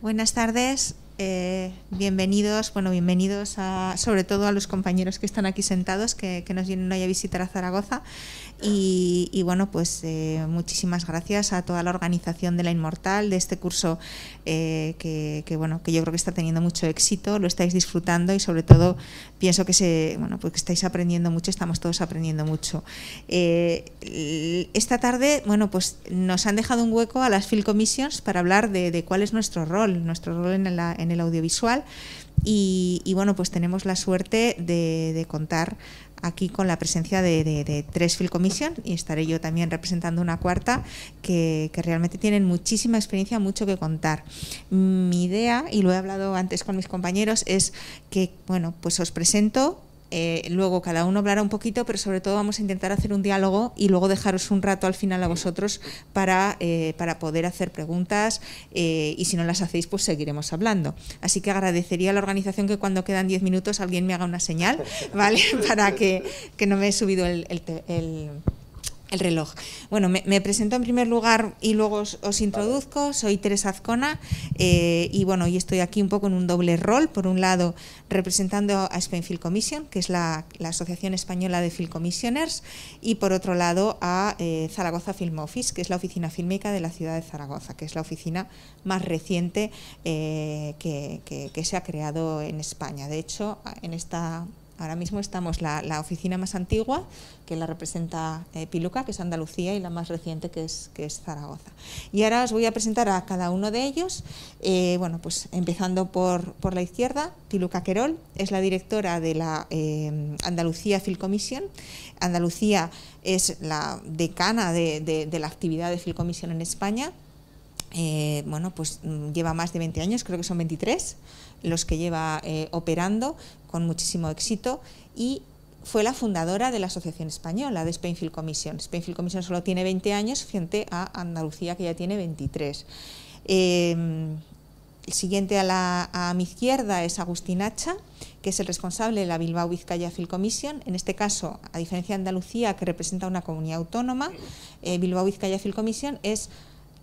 Buenas tardes. Eh, bienvenidos, bueno, bienvenidos a, sobre todo a los compañeros que están aquí sentados, que, nos vienen hoy a visitar a Zaragoza. Y, bueno, pues eh, muchísimas gracias a toda la organización de La Inmortal, de este curso eh, que, bueno, que yo creo que está teniendo mucho éxito, lo estáis disfrutando y sobre todo pienso que se, bueno, pues estáis aprendiendo mucho, estamos todos aprendiendo mucho. esta tarde, bueno, pues nos han dejado un hueco a las Field Commissions para hablar de, cuál es nuestro rol, nuestro rol en la, el audiovisual. Y, bueno, pues tenemos la suerte de, contar aquí con la presencia de, tres Film Commission y estaré yo también representando una cuarta que, realmente tienen muchísima experiencia, mucho que contar. Mi idea, y lo he hablado antes con mis compañeros, es que bueno, pues os presento eh, luego cada uno hablará un poquito, pero sobre todo vamos a intentar hacer un diálogo y luego dejaros un rato al final a vosotros para, eh, para poder hacer preguntas eh, y si no las hacéis pues seguiremos hablando. Así que agradecería a la organización que cuando quedan 10 minutos alguien me haga una señal, ¿vale? para que, no me he subido el el reloj. Bueno, me, presento en primer lugar y luego os, introduzco. Soy Teresa Azcona eh, y bueno, hoy estoy aquí un poco en un doble rol. Por un lado, representando a Spain Film Commission, que es la, Asociación Española de Film Commissioners, y por otro lado a eh, Zaragoza Film Office, que es la oficina fílmica de la ciudad de Zaragoza, que es la oficina más reciente eh, que, que se ha creado en España. De hecho, en esta Ahora mismo estamos la, la oficina más antigua, que la representa eh, Piluca, que es Andalucía, y la más reciente, que es, Zaragoza. Y ahora os voy a presentar a cada uno de ellos, eh, bueno, pues empezando por, la izquierda, Piluca Querol es la directora de la eh, Andalucía Filcomisión. Andalucía es la decana de, la actividad de Filcomisión en España. bueno, pues mm, lleva más de 20 años, creo que son 23, los que lleva eh, operando con muchísimo éxito y fue la fundadora de la Asociación Española de Spainfield Commission. Spainfield Commission solo tiene 20 años frente a Andalucía que ya tiene 23. Em, el siguiente a, mi izquierda es Agustín Hacha, que es el responsable de la Bilbao Vizcaya Field Commission. En este caso, a diferencia de Andalucía, que representa una comunidad autónoma, eh, Bilbao Vizcaya Field Commission es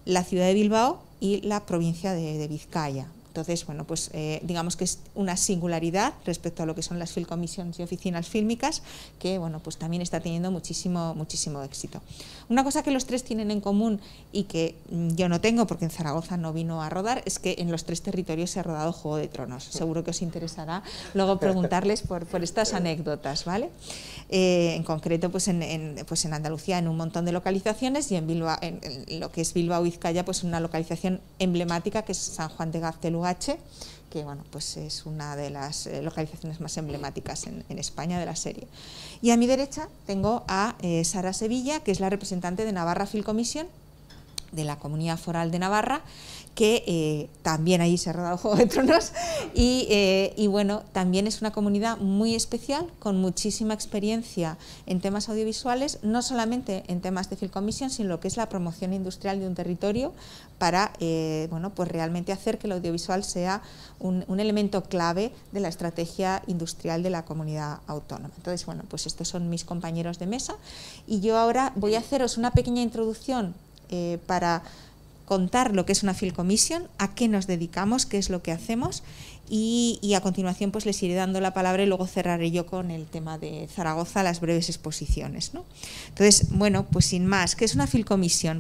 la ciudad de Bilbao y la provincia de Vizcaya. Entonces, bueno, pues eh, digamos que es una singularidad respecto a lo que son las film commissions y oficinas fílmicas, que bueno, pues también está teniendo muchísimo, muchísimo éxito. Una cosa que los tres tienen en común y que mm, yo no tengo porque en Zaragoza no vino a rodar, es que en los tres territorios se ha rodado Juego de Tronos. Seguro que os interesará luego preguntarles por, estas anécdotas, ¿vale? Eh, en concreto, pues en, pues en Andalucía en un montón de localizaciones y en, en, lo que es Bilbao, Vizcaya, pues una localización emblemática que es San Juan de Gaztelu que bueno, pues es una de las eh, localizaciones más emblemáticas en, España de la serie. Y a mi derecha tengo a eh, Sara Sevilla, que es la representante de Navarra Filcomisión, de la Comunidad Foral de Navarra, que eh, también allí se ha rodado Juego de Tronos eh, y, bueno, también es una comunidad muy especial con muchísima experiencia en temas audiovisuales, no solamente en temas de Film Commission, sino lo que es la promoción industrial de un territorio para eh, bueno, pues realmente hacer que el audiovisual sea un, un, elemento clave de la estrategia industrial de la comunidad autónoma. Entonces, bueno, pues estos son mis compañeros de mesa y yo ahora voy a haceros una pequeña introducción para contar lo que es una Field a qué nos dedicamos, qué es lo que hacemos y, a continuación pues les iré dando la palabra y luego cerraré yo con el tema de Zaragoza, las breves exposiciones. Entonces, bueno, pues sin más, ¿qué es una Field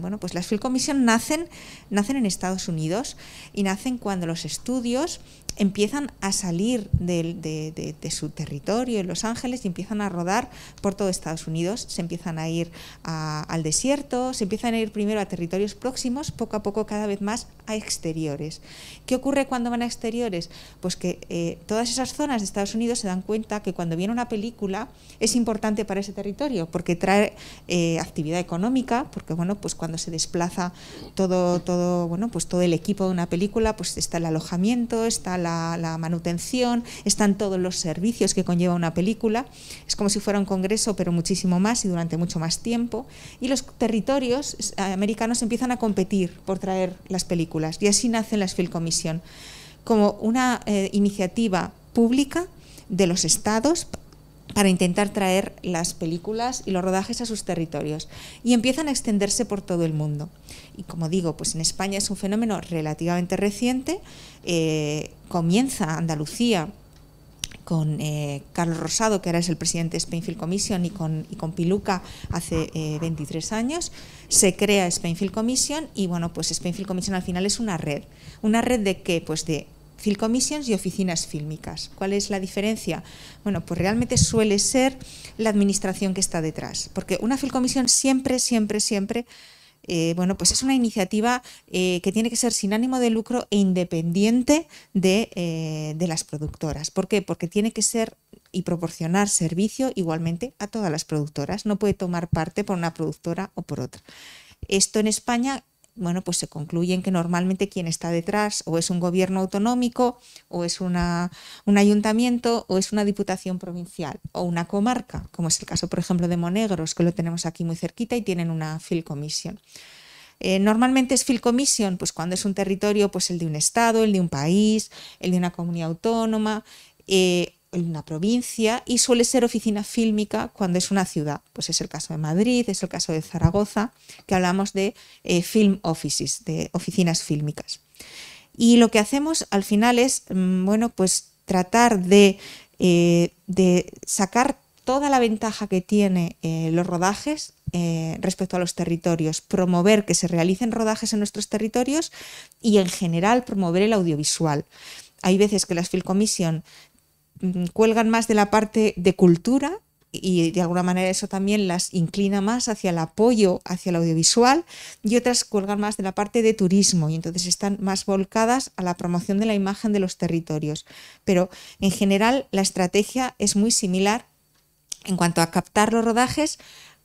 Bueno, pues las Field Commission nacen, nacen en Estados Unidos y nacen cuando los estudios empiezan a salir de, su territorio en Los Ángeles y empiezan a rodar por todo Estados Unidos, se empiezan a ir al desierto, se empiezan a ir primero a territorios próximos, poco a poco cada vez más a exteriores. ¿Qué ocurre cuando van a exteriores? Pues que eh, todas esas zonas de Estados Unidos se dan cuenta que cuando viene una película es importante para ese territorio porque trae eh, actividad económica, porque bueno, pues cuando se desplaza todo, todo, bueno, pues todo el equipo de una película, pues está el alojamiento, está la la, manutención, están todos los servicios que conlleva una película. Es como si fuera un congreso, pero muchísimo más y durante mucho más tiempo. Y los territorios eh, americanos empiezan a competir por traer las películas. Y así nace la Film Commission, como una eh, iniciativa pública de los estados para intentar traer las películas y los rodajes a sus territorios y empiezan a extenderse por todo el mundo. Y como digo, pues en España es un fenómeno relativamente reciente, eh, comienza Andalucía con eh, Carlos Rosado, que ahora es el presidente de Spainfield Commission, y con, Piluca hace 23 eh, años, se crea Spainfield Commission y bueno, pues Spainfield Commission al final es una red. ¿Una red de qué? Pues de Film y oficinas fílmicas. ¿Cuál es la diferencia? Bueno, pues realmente suele ser la administración que está detrás, porque una filcomisión siempre, siempre, siempre eh, bueno, pues es una iniciativa eh, que tiene que ser sin ánimo de lucro e independiente eh, de, las productoras. ¿Por qué? Porque tiene que ser y proporcionar servicio igualmente a todas las productoras. No puede tomar parte por una productora o por otra. Esto en España bueno, pues se concluyen que normalmente quien está detrás o es un gobierno autonómico o es una, un ayuntamiento o es una diputación provincial o una comarca, como es el caso, por ejemplo, de Monegros, que lo tenemos aquí muy cerquita y tienen una filcomisión. Commission. Eh, normalmente es filcomisión, Commission, pues cuando es un territorio, pues el de un estado, el de un país, el de una comunidad autónoma, eh, en una provincia y suele ser oficina fílmica cuando es una ciudad. Pues es el caso de Madrid, es el caso de Zaragoza, que hablamos de eh, film offices, de oficinas fílmicas. Y lo que hacemos al final es, mm, bueno, pues tratar eh, de, sacar toda la ventaja que tiene eh, los rodajes respecto a los territorios, promover que se realicen rodajes en nuestros territorios y en general promover el audiovisual. Hay veces que las Film Commission Mm, cuelgan más de la parte de cultura y de alguna manera eso también las inclina más hacia el apoyo, hacia el audiovisual, y otras cuelgan más de la parte de turismo y entonces están más volcadas a la promoción de la imagen de los territorios. Pero en general la estrategia es muy similar en cuanto a captar los rodajes,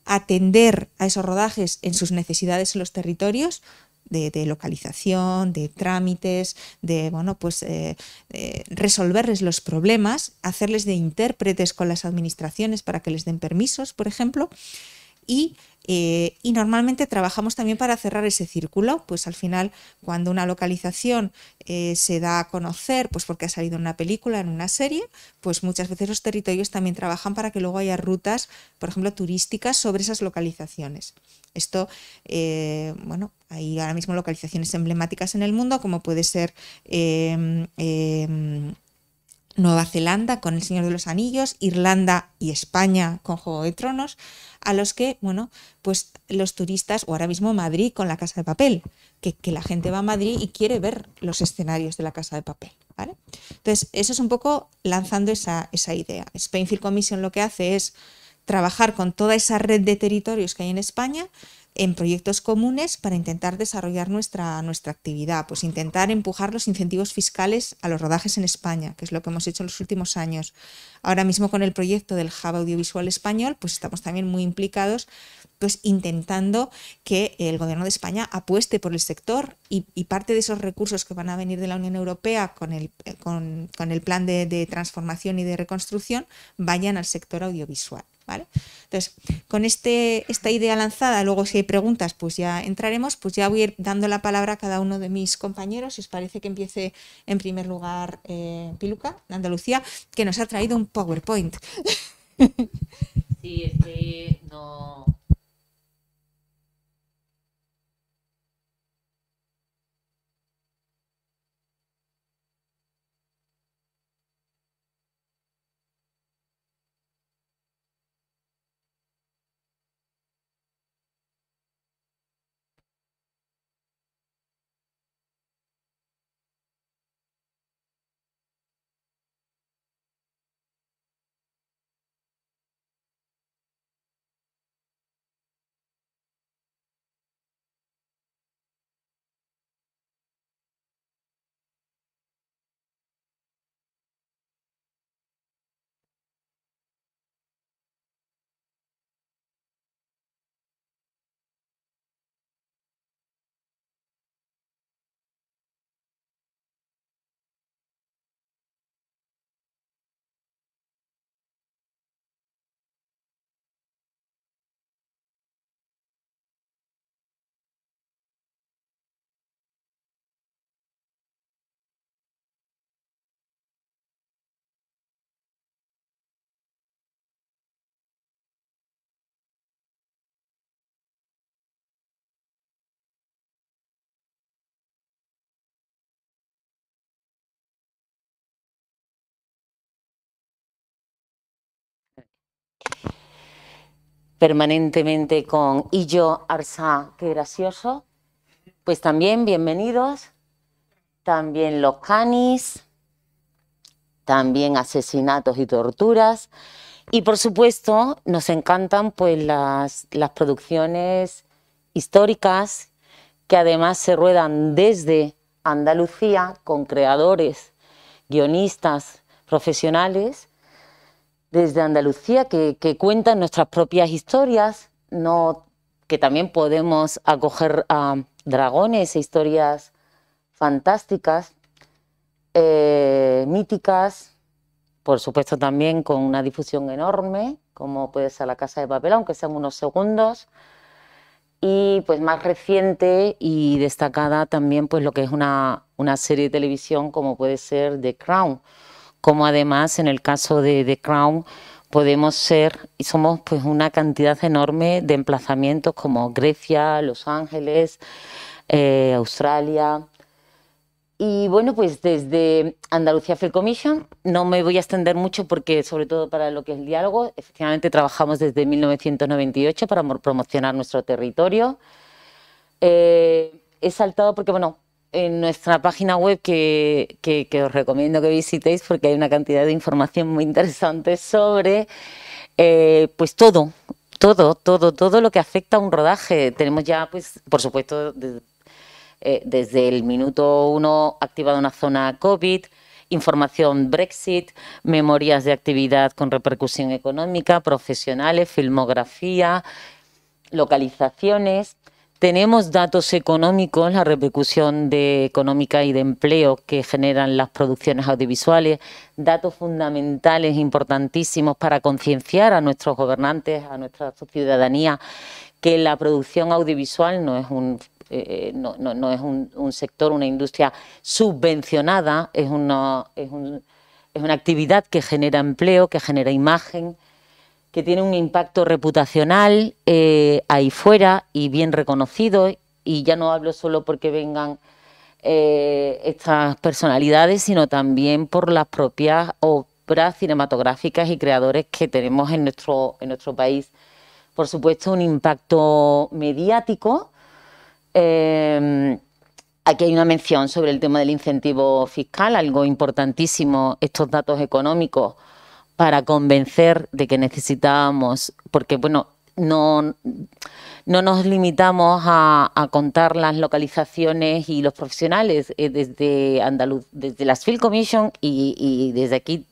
atender a esos rodajes en sus necesidades en los territorios, de, localización, de trámites, de pues, eh, eh, resolverles los problemas, hacerles de intérpretes con las administraciones para que les den permisos, por ejemplo. Y, eh, normalmente trabajamos también para cerrar ese círculo, pues al final cuando una localización se da a conocer, pues porque ha salido en una película, en una serie, pues muchas veces los territorios también trabajan para que luego haya rutas, por ejemplo, turísticas sobre esas localizaciones. Esto, eh, bueno, hay ahora mismo localizaciones emblemáticas en el mundo, como puede ser em, em, Nueva Zelanda con El Señor de los Anillos, Irlanda y España con Juego de Tronos, a los que, bueno, pues los turistas, o ahora mismo Madrid con la Casa de Papel, que, la gente va a Madrid y quiere ver los escenarios de la Casa de Papel. Entonces, eso es un poco lanzando esa, esa idea. Spainfield Commission lo que hace es trabajar con toda esa red de territorios que hay en España en proyectos comunes para intentar desarrollar nuestra, nuestra actividad, pues intentar empujar los incentivos fiscales a los rodajes en España, que es lo que hemos hecho en los últimos años. Ahora mismo con el proyecto del Hub Audiovisual Español, pues estamos también muy implicados pues intentando que el gobierno de España apueste por el sector y, parte de esos recursos que van a venir de la Unión Europea con el, con, el plan de transformación y de reconstrucción vayan al sector audiovisual. Entonces, con este, esta idea lanzada, luego si hay preguntas, pues ya entraremos, pues ya voy a ir dando la palabra a cada uno de mis compañeros, si os parece que empiece en primer lugar eh, Piluca, de Andalucía, que nos ha traído un PowerPoint. Sí, este no permanentemente con Illo Arsa, qué gracioso. Pues también bienvenidos. También los canis. También asesinatos y torturas. Y por supuesto, nos encantan pues las producciones históricas que además se ruedan desde Andalucía con creadores, guionistas, profesionales desde Andalucía que, cuentan nuestras propias historias, que también podemos acoger a dragones e historias fantásticas, eh, míticas, por supuesto también con una difusión enorme, como puede ser la Casa de Papel, aunque sean unos segundos, y pues más reciente y destacada también pues lo que es una serie de televisión como puede ser The Crown, como además en el caso de The Crown podemos ser y somos pues una cantidad enorme de emplazamientos como Grecia, Los Ángeles, eh, Australia. Y bueno, pues desde Andalucía Fair Commission, no me voy a extender mucho porque sobre todo para lo que es el diálogo, efectivamente trabajamos desde 1998 para promocionar nuestro territorio. Eh, he saltado porque, bueno, en nuestra página web que, os recomiendo que visitéis porque hay una cantidad de información muy interesante sobre eh, pues todo, todo, todo, todo lo que afecta a un rodaje. Tenemos ya, pues, por supuesto, eh, desde el minuto uno activada una zona COVID, información Brexit, memorias de actividad con repercusión económica, profesionales, filmografía, localizaciones tenemos datos económicos, la repercusión de económica y de empleo que generan las producciones audiovisuales, datos fundamentales, importantísimos para concienciar a nuestros gobernantes, a nuestra ciudadanía, que la producción audiovisual no es un eh, sector, una industria subvencionada, es es, es una actividad que genera empleo, que genera imagen, que tiene un impacto reputacional eh, ahí fuera y bien reconocido. Y ya no hablo solo porque vengan eh, estas personalidades, sino también por las propias obras cinematográficas y creadores que tenemos en nuestro, país. Por supuesto, un impacto mediático. Em, aquí hay una mención sobre el tema del incentivo fiscal, algo importantísimo, estos datos económicos para convencer de que necesitábamos, porque bueno, no, no nos limitamos a, contar las localizaciones y los profesionales eh, desde Andaluz, desde las Field Commission y, desde aquí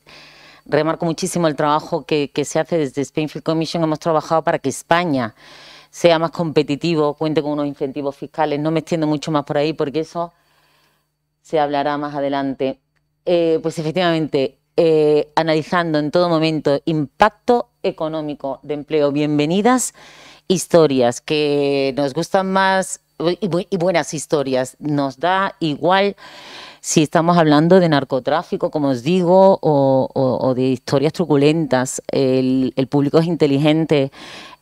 remarco muchísimo el trabajo que, se hace desde Spain Field Commission. Hemos trabajado para que España sea más competitivo, cuente con unos incentivos fiscales. No me extiendo mucho más por ahí porque eso se hablará más adelante. Eh, pues efectivamente, eh, analizando en todo momento impacto económico de empleo. Bienvenidas historias que nos gustan más y, buenas historias. Nos da igual si estamos hablando de narcotráfico, como os digo, o, de historias truculentas. El, público es inteligente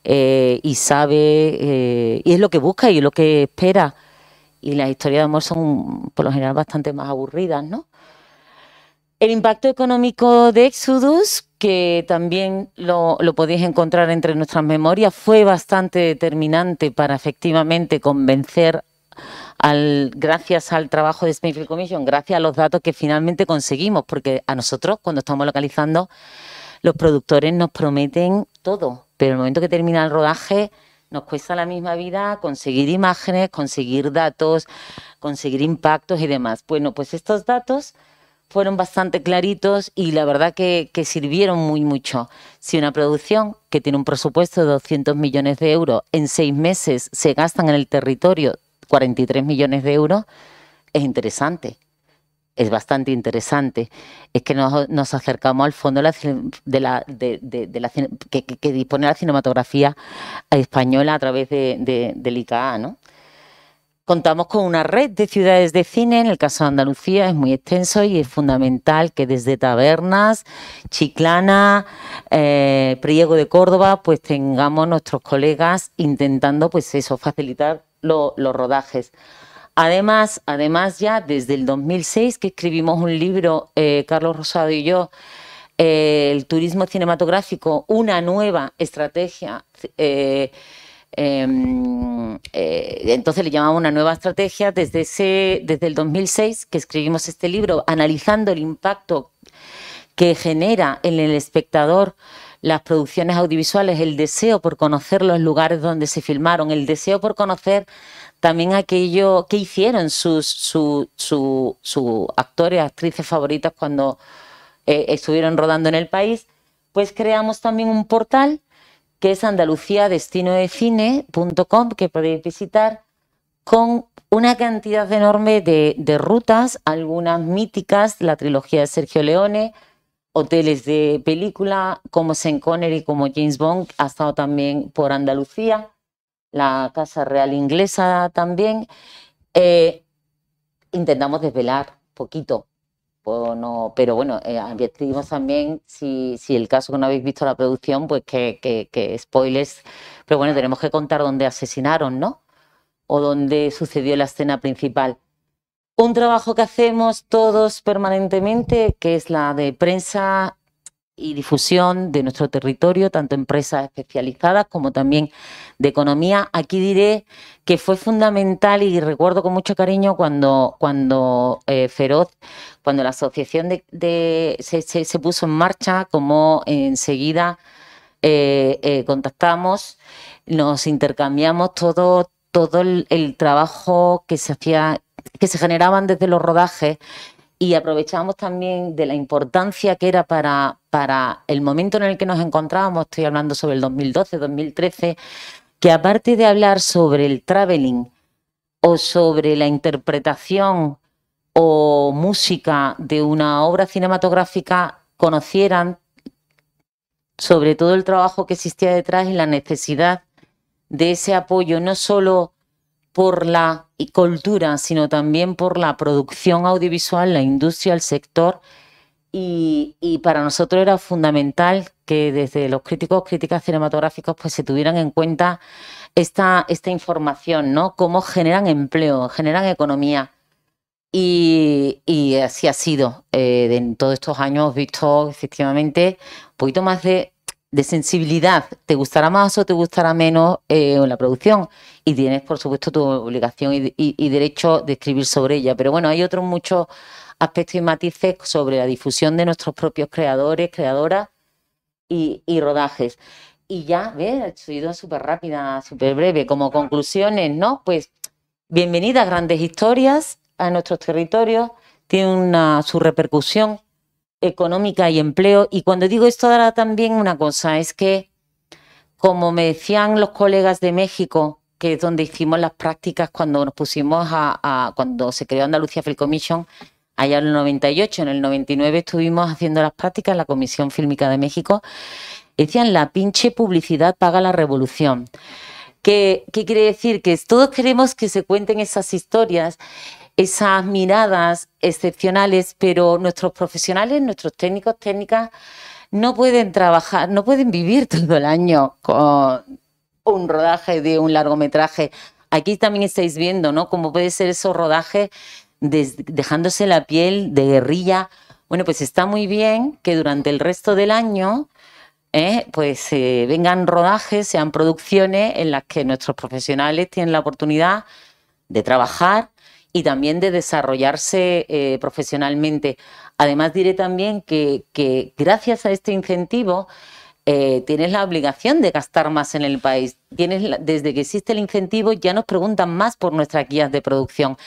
eh, y sabe, eh, y es lo que busca y es lo que espera. Y las historias de amor son, por lo general, bastante más aburridas, ¿no? El impacto económico de Exodus, que también lo, podéis encontrar entre nuestras memorias, fue bastante determinante para efectivamente convencer al, gracias al trabajo de Springfield Commission, gracias a los datos que finalmente conseguimos, porque a nosotros cuando estamos localizando, los productores nos prometen todo, pero el momento que termina el rodaje, nos cuesta la misma vida conseguir imágenes, conseguir datos, conseguir impactos y demás. Bueno, pues estos datos fueron bastante claritos y la verdad que, sirvieron muy mucho. Si una producción que tiene un presupuesto de 200 millones de euros en seis meses se gastan en el territorio 43 millones de euros, es interesante. Es bastante interesante. Es que nos, acercamos al fondo de la, de que, que, dispone la cinematografía española a través del ICAA, ¿no? Contamos con una red de ciudades de cine, en el caso de Andalucía es muy extenso y es fundamental que desde Tabernas, Chiclana, eh, Priego de Córdoba, pues tengamos nuestros colegas intentando pues eso, facilitar los rodajes. Además, además ya desde el 2006 que escribimos un libro, eh, Carlos Rosado y yo, eh, El turismo cinematográfico, una nueva estrategia Em, eh, entonces le llamamos una nueva estrategia desde, ese, desde el 2006 que escribimos este libro, analizando el impacto que genera en el espectador las producciones audiovisuales, el deseo por conocer los lugares donde se filmaron, el deseo por conocer también aquello que hicieron sus actores, actrices favoritas cuando eh, estuvieron rodando en el país, pues creamos también un portal que es cine.com que podéis visitar, con una cantidad enorme de, rutas, algunas míticas, la trilogía de Sergio Leone, hoteles de película, como Sean Connery, como James Bond, ha estado también por Andalucía, la Casa Real Inglesa también. Eh, intentamos desvelar poquito pero bueno, eh, advertimos también, si, el caso que no habéis visto la producción, pues que, que spoilers, pero bueno, tenemos que contar dónde asesinaron, ¿no? O dónde sucedió la escena principal. Un trabajo que hacemos todos permanentemente, que es la de prensa y difusión de nuestro territorio, tanto empresas especializadas como también de economía. Aquí diré que fue fundamental y recuerdo con mucho cariño cuando, cuando eh, Feroz, cuando la asociación de, se, puso en marcha, como enseguida eh, eh, contactamos, nos intercambiamos todo, todo el, trabajo que se hacía, que se generaban desde los rodajes y aprovechamos también de la importancia que era para, para el momento en el que nos encontrábamos, estoy hablando sobre el 2012, 2013, que aparte de hablar sobre el traveling o sobre la interpretación o música de una obra cinematográfica, conocieran sobre todo el trabajo que existía detrás y la necesidad de ese apoyo, no solo por la cultura, sino también por la producción audiovisual, la industria, el sector, y, para nosotros era fundamental que desde los críticos, críticas cinematográficos, pues se tuvieran en cuenta esta, esta información, ¿no? Cómo generan empleo, generan economía. Y, así ha sido. Eh, en todos estos años visto efectivamente un poquito más de, sensibilidad. Te gustará más o te gustará menos eh, en la producción. Y tienes, por supuesto, tu obligación y derecho de escribir sobre ella. Pero bueno, hay otros muchos aspectos y matices sobre la difusión de nuestros propios creadores, creadoras y, rodajes. Y ya, ve, ha sido súper rápida, súper breve, como conclusiones, ¿no? Pues bienvenidas grandes historias a nuestros territorios, tiene una, su repercusión económica y empleo. Y cuando digo esto, dará también una cosa, es que, como me decían los colegas de México, que es donde hicimos las prácticas cuando nos pusimos a, a cuando se creó Andalucía Film Commission, allá en el 98, en el 99 estuvimos haciendo las prácticas en la Comisión Fílmica de México. Decían, la pinche publicidad paga la revolución. ¿Qué, quiere decir? Que todos queremos que se cuenten esas historias, esas miradas excepcionales, pero nuestros profesionales, nuestros técnicos, técnicas, no pueden trabajar, no pueden vivir todo el año con un rodaje de un largometraje. Aquí también estáis viendo, ¿no? Cómo puede ser esos rodajes dejándose la piel de guerrilla. Bueno, pues está muy bien que durante el resto del año eh, pues eh, vengan rodajes, sean producciones en las que nuestros profesionales tienen la oportunidad de trabajar y también de desarrollarse eh, profesionalmente. Además diré también que, que gracias a este incentivo tienes la obligación de gastar más en el país. Tienes, desde que existe el incentivo ya nos preguntan más por nuestras guías de producción.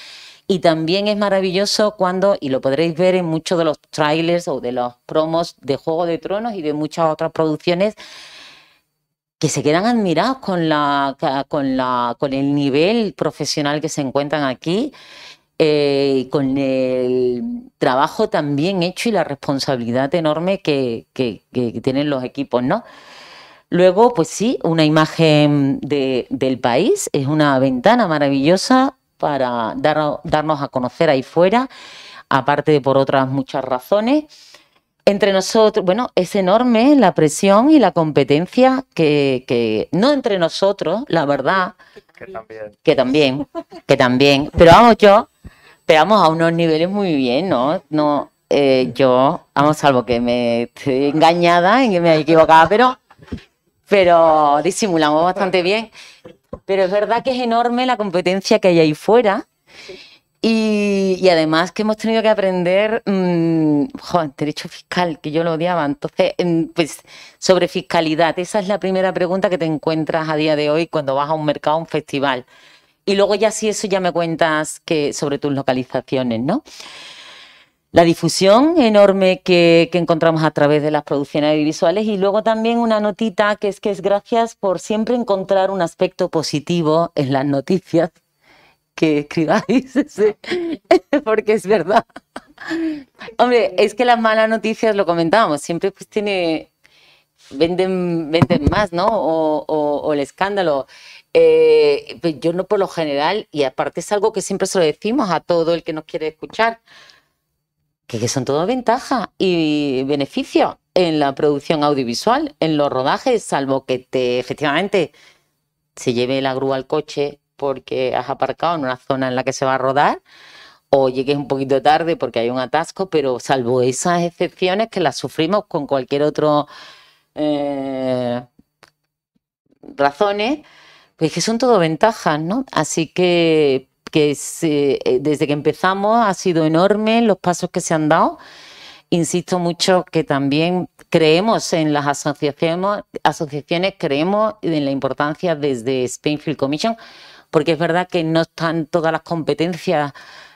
Y también es maravilloso cuando, y lo podréis ver en muchos de los trailers o de los promos de Juego de Tronos y de muchas otras producciones, que se quedan admirados con, la, con, la, con el nivel profesional que se encuentran aquí, eh, con el trabajo también hecho y la responsabilidad enorme que, tienen los equipos, ¿no? Luego, pues sí, una imagen del país, es una ventana maravillosa, para darnos a conocer ahí fuera, aparte de por otras muchas razones. Entre nosotros, bueno, es enorme la presión y la competencia que, que no entre nosotros, la verdad. Que también. Que también, que también. Pero vamos, yo, pero vamos a unos niveles muy bien, ¿no? No, eh, yo, vamos, salvo que me estoy engañada y que me he equivocado, pero, pero disimulamos bastante bien. Pero es verdad que es enorme la competencia que hay ahí fuera. Y, además que hemos tenido que aprender mmm, joder, derecho fiscal, que yo lo odiaba. Entonces, em, pues sobre fiscalidad, esa es la primera pregunta que te encuentras a día de hoy cuando vas a un mercado, a un festival. Y luego ya si eso ya me cuentas que sobre tus localizaciones, ¿no? la difusión enorme que, encontramos a través de las producciones audiovisuales y luego también una notita que es que es gracias por siempre encontrar un aspecto positivo en las noticias que escribáis, porque es verdad. Hombre, es que las malas noticias, lo comentábamos, siempre pues tiene, venden, venden más, ¿no? o, el escándalo. Eh, pues, yo no por lo general, y aparte es algo que siempre se lo decimos a todo el que nos quiere escuchar, que, son todo ventaja y beneficio en la producción audiovisual, en los rodajes, salvo que te efectivamente se lleve la grúa al coche porque has aparcado en una zona en la que se va a rodar o llegues un poquito tarde porque hay un atasco, pero salvo esas excepciones que las sufrimos con cualquier otro eh, razones, pues que son todo ventajas, ¿no? Así que que eh, desde que empezamos ha sido enorme los pasos que se han dado. Insisto mucho que también creemos en las asociaciones, asociaciones creemos en la importancia desde Spainfield Commission, porque es verdad que no están todas las competencias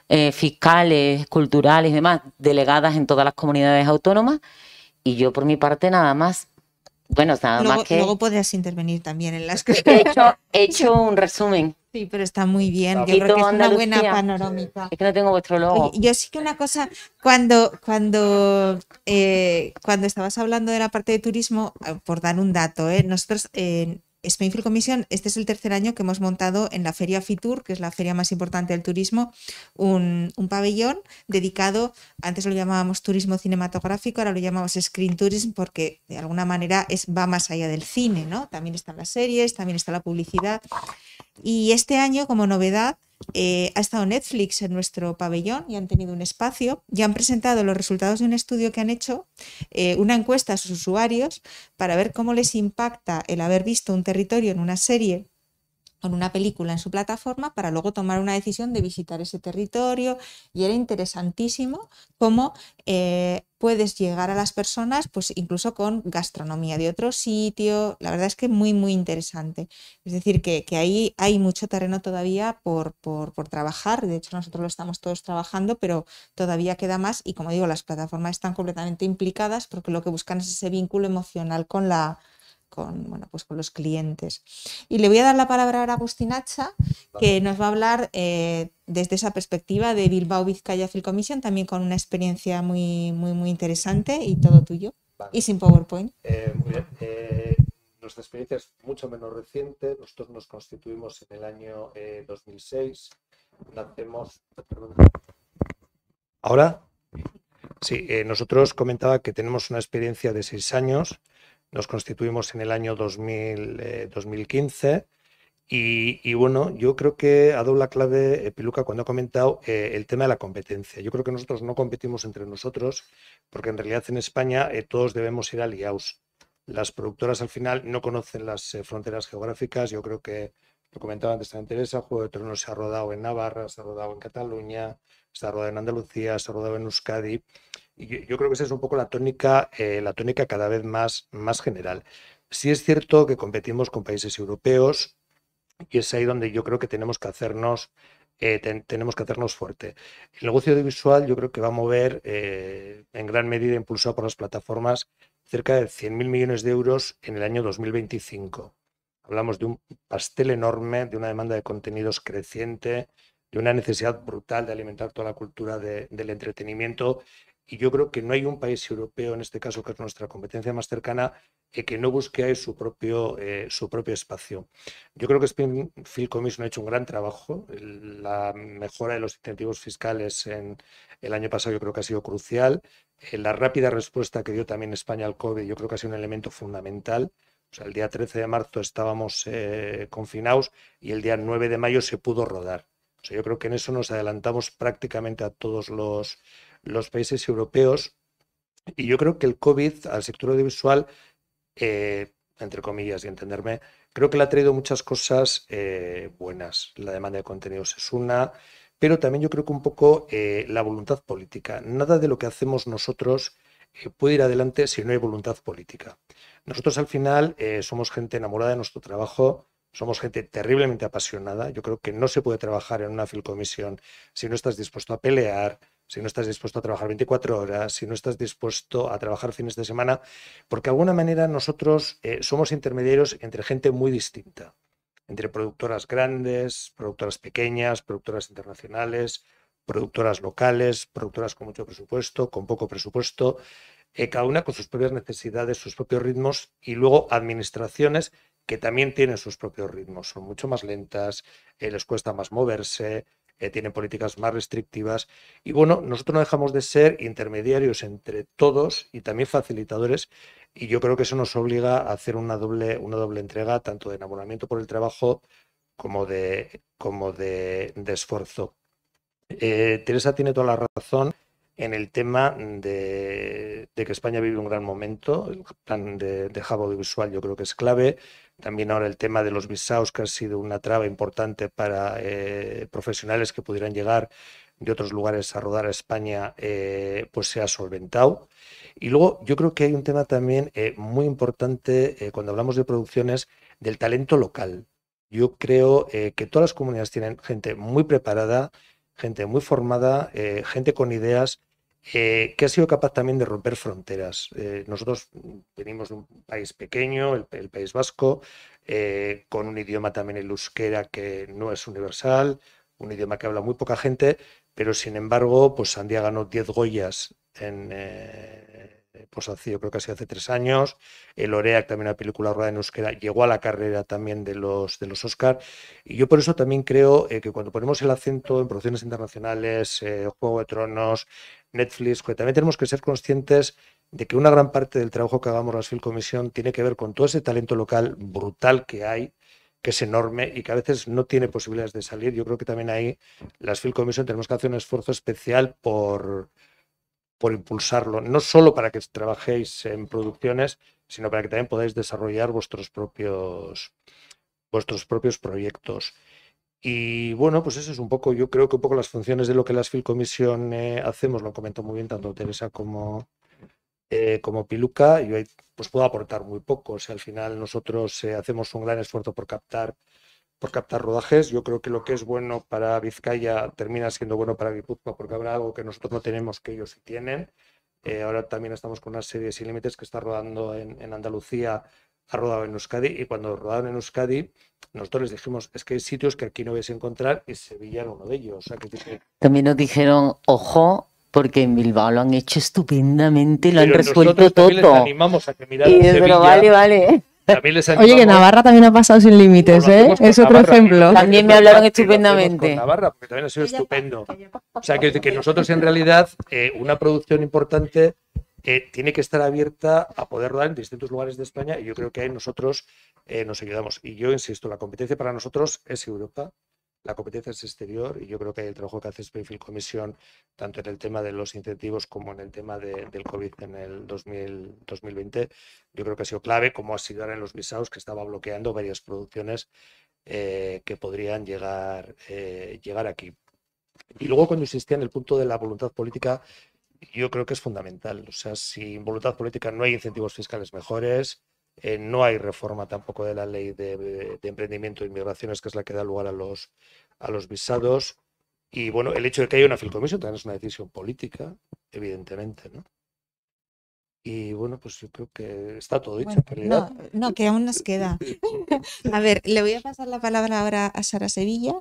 eh, fiscales, culturales y demás delegadas en todas las comunidades autónomas. Y yo por mi parte nada más. Bueno, nada luego, más que... Luego podrías intervenir también en las... He hecho, he hecho un resumen Sí, pero está muy bien. Yo creo que es una buena panorámica. Es que no tengo vuestro logo. yo sí que una cosa, cuando, cuando, eh, cuando estabas hablando de la parte de turismo, eh, por dar un dato, eh, nosotros eh, Spainfield Commission, este es el tercer año que hemos montado en la Feria Fitur, que es la feria más importante del turismo, un, pabellón dedicado, antes lo llamábamos turismo cinematográfico, ahora lo llamamos screen tourism porque de alguna manera es, va más allá del cine, ¿no? También están las series, también está la publicidad. Y este año, como novedad, eh, ha estado Netflix en nuestro pabellón y han tenido un espacio y han presentado los resultados de un estudio que han hecho, eh, una encuesta a sus usuarios para ver cómo les impacta el haber visto un territorio en una serie con una película en su plataforma para luego tomar una decisión de visitar ese territorio y era interesantísimo cómo eh, puedes llegar a las personas pues incluso con gastronomía de otro sitio, la verdad es que muy muy interesante, es decir que, ahí hay mucho terreno todavía por, por trabajar, de hecho nosotros lo estamos todos trabajando pero todavía queda más y como digo las plataformas están completamente implicadas porque lo que buscan es ese vínculo emocional con la, con, bueno, pues con los clientes. Y le voy a dar la palabra ahora a Agustín Hacha, que nos va a hablar eh, desde esa perspectiva de Bilbao Vizcaya Film Commission, también con una experiencia muy, muy, muy interesante y todo tuyo. Y sin PowerPoint. Eh, muy bien. Eh, nuestra experiencia es mucho menos reciente. Nosotros nos constituimos en el año 2006. Nacemos. Perdón. ¿Ahora? Sí, nosotros comentaba que tenemos una experiencia de seis años nos constituimos en el año 2015 eh, y, bueno, yo creo que ha dado la clave, eh, Piluca, cuando ha comentado eh, el tema de la competencia. Yo creo que nosotros no competimos entre nosotros, porque en realidad en España todos debemos ir aliados. Las productoras al final no conocen las fronteras geográficas. Yo creo que, lo comentaba antes también Teresa, Juego de Tronos se ha rodado en Navarra, se ha rodado en Cataluña, se ha rodado en Andalucía, se ha rodado en Euskadi. Y yo, creo que esa es un poco la tónica, eh, la tónica cada vez más, más general. Sí es cierto que competimos con países europeos y es ahí donde yo creo que tenemos que hacernos eh, tenemos que hacernos fuerte. El negocio audiovisual yo creo que va a mover eh, en gran medida impulsado por las plataformas cerca de 100.000 millones de euros en el año 2025. Hablamos de un pastel enorme, de una demanda de contenidos creciente, de una necesidad brutal de alimentar toda la cultura del entretenimiento. Y yo creo que no hay un país europeo, en este caso, que es nuestra competencia más cercana, eh, que no busque su propio, eh, su propio espacio. Yo creo que Springfield Commission ha hecho un gran trabajo. La mejora de los incentivos fiscales en el año pasado yo creo que ha sido crucial. Eh, la rápida respuesta que dio también España al COVID yo creo que ha sido un elemento fundamental. sea, el día 13 de marzo estábamos confinados y el día 9 de mayo se pudo rodar yo creo que en eso nos adelantamos prácticamente a todos los, países europeos. Y yo creo que el COVID al sector audiovisual, eh, entre comillas y entenderme, creo que le ha traído muchas cosas eh, buenas. La demanda de contenidos es una, pero también yo creo que un poco eh, la voluntad política. Nada de lo que hacemos nosotros puede ir adelante si no hay voluntad política. Nosotros al final somos gente enamorada de nuestro trabajo, somos gente terriblemente apasionada. Yo creo que no se puede trabajar en una filcomisión si no estás dispuesto a pelear, si no estás dispuesto a trabajar 24 horas, si no estás dispuesto a trabajar fines de semana, porque de alguna manera nosotros eh, somos intermediarios entre gente muy distinta, entre productoras grandes, productoras pequeñas, productoras internacionales, productoras locales, productoras con mucho presupuesto, con poco presupuesto, eh, cada una con sus propias necesidades, sus propios ritmos y luego administraciones que también tienen sus propios ritmos, son mucho más lentas, eh, les cuesta más moverse, eh, tienen políticas más restrictivas. Y bueno, nosotros no dejamos de ser intermediarios entre todos y también facilitadores. Y yo creo que eso nos obliga a hacer una doble, una doble entrega, tanto de enamoramiento por el trabajo como de, como de, esfuerzo. Eh, Teresa tiene toda la razón en el tema de, que España vive un gran momento. El plan de, Java audiovisual yo creo que es clave. También ahora el tema de los visados, que ha sido una traba importante para eh, profesionales que pudieran llegar de otros lugares a rodar a España, eh, pues se ha solventado. Y luego yo creo que hay un tema también eh, muy importante cuando hablamos de producciones del talento local. Yo creo que todas las comunidades tienen gente muy preparada, gente muy formada, gente con ideas eh, que ha sido capaz también de romper fronteras. Eh, nosotros venimos de un país pequeño, el, País Vasco, eh, con un idioma también el euskera que no es universal, un idioma que habla muy poca gente, pero sin embargo, pues Sandía ganó 10 Goyas en... pues yo creo que ha hace tres años, el Oreac también una película rueda en euskera, llegó a la carrera también de los, de los Oscar, y yo por eso también creo que cuando ponemos el acento en producciones internacionales, Juego de Tronos, Netflix, que también tenemos que ser conscientes de que una gran parte del trabajo que hagamos las Film Commission tiene que ver con todo ese talento local brutal que hay, que es enorme y que a veces no tiene posibilidades de salir. Yo creo que también ahí las Film Commission tenemos que hacer un esfuerzo especial por, por impulsarlo, no solo para que trabajéis en producciones, sino para que también podáis desarrollar vuestros propios, vuestros propios proyectos. Y bueno, pues eso es un poco, yo creo que un poco las funciones de lo que las Field Commission eh, hacemos, lo comentó muy bien tanto Teresa como, eh, como Piluca, y pues puedo aportar muy poco. O al final nosotros eh, hacemos un gran esfuerzo por captar, por captar rodajes. Yo creo que lo que es bueno para Vizcaya termina siendo bueno para Guipúzcoa, porque habrá algo que nosotros no tenemos que ellos sí tienen. Eh, ahora también estamos con una serie de sin límites que está rodando en, en Andalucía ha rodado en Euskadi y cuando rodaron en Euskadi nosotros les dijimos, es que hay sitios que aquí no vais a encontrar y Sevilla era uno de ellos. También nos dijeron, ojo, porque en Bilbao lo han hecho estupendamente, lo han resuelto todo. Les animamos a que vale, Oye, que Navarra también ha pasado sin límites, ¿eh? Es otro ejemplo. También me hablaron estupendamente. Navarra, también ha sido estupendo. O sea, que, que nosotros en realidad, eh, una producción importante eh, tiene que estar abierta a poder rodar en distintos lugares de España y yo creo que ahí nosotros eh, nos ayudamos. Y yo insisto, la competencia para nosotros es Europa, la competencia es exterior y yo creo que el trabajo que hace Springfield Commission, tanto en el tema de los incentivos como en el tema del COVID en el 2020, yo creo que ha sido clave, como ha sido ahora en los visados, que estaba bloqueando varias producciones eh, que podrían llegar, llegar aquí. Y luego cuando insistía en el punto de la voluntad política, yo creo que es fundamental. O sea, sin voluntad política no hay incentivos fiscales mejores, eh, no hay reforma tampoco de la ley eh, de, emprendimiento e inmigraciones, que es la que da lugar a los, a los visados. Y bueno, el hecho de que haya una filcomisión también es una decisión política, evidentemente, ¿no? Y bueno, pues yo creo que está todo dicho. no, no, que aún nos queda. a ver, le voy a pasar la palabra ahora a Sara Sevilla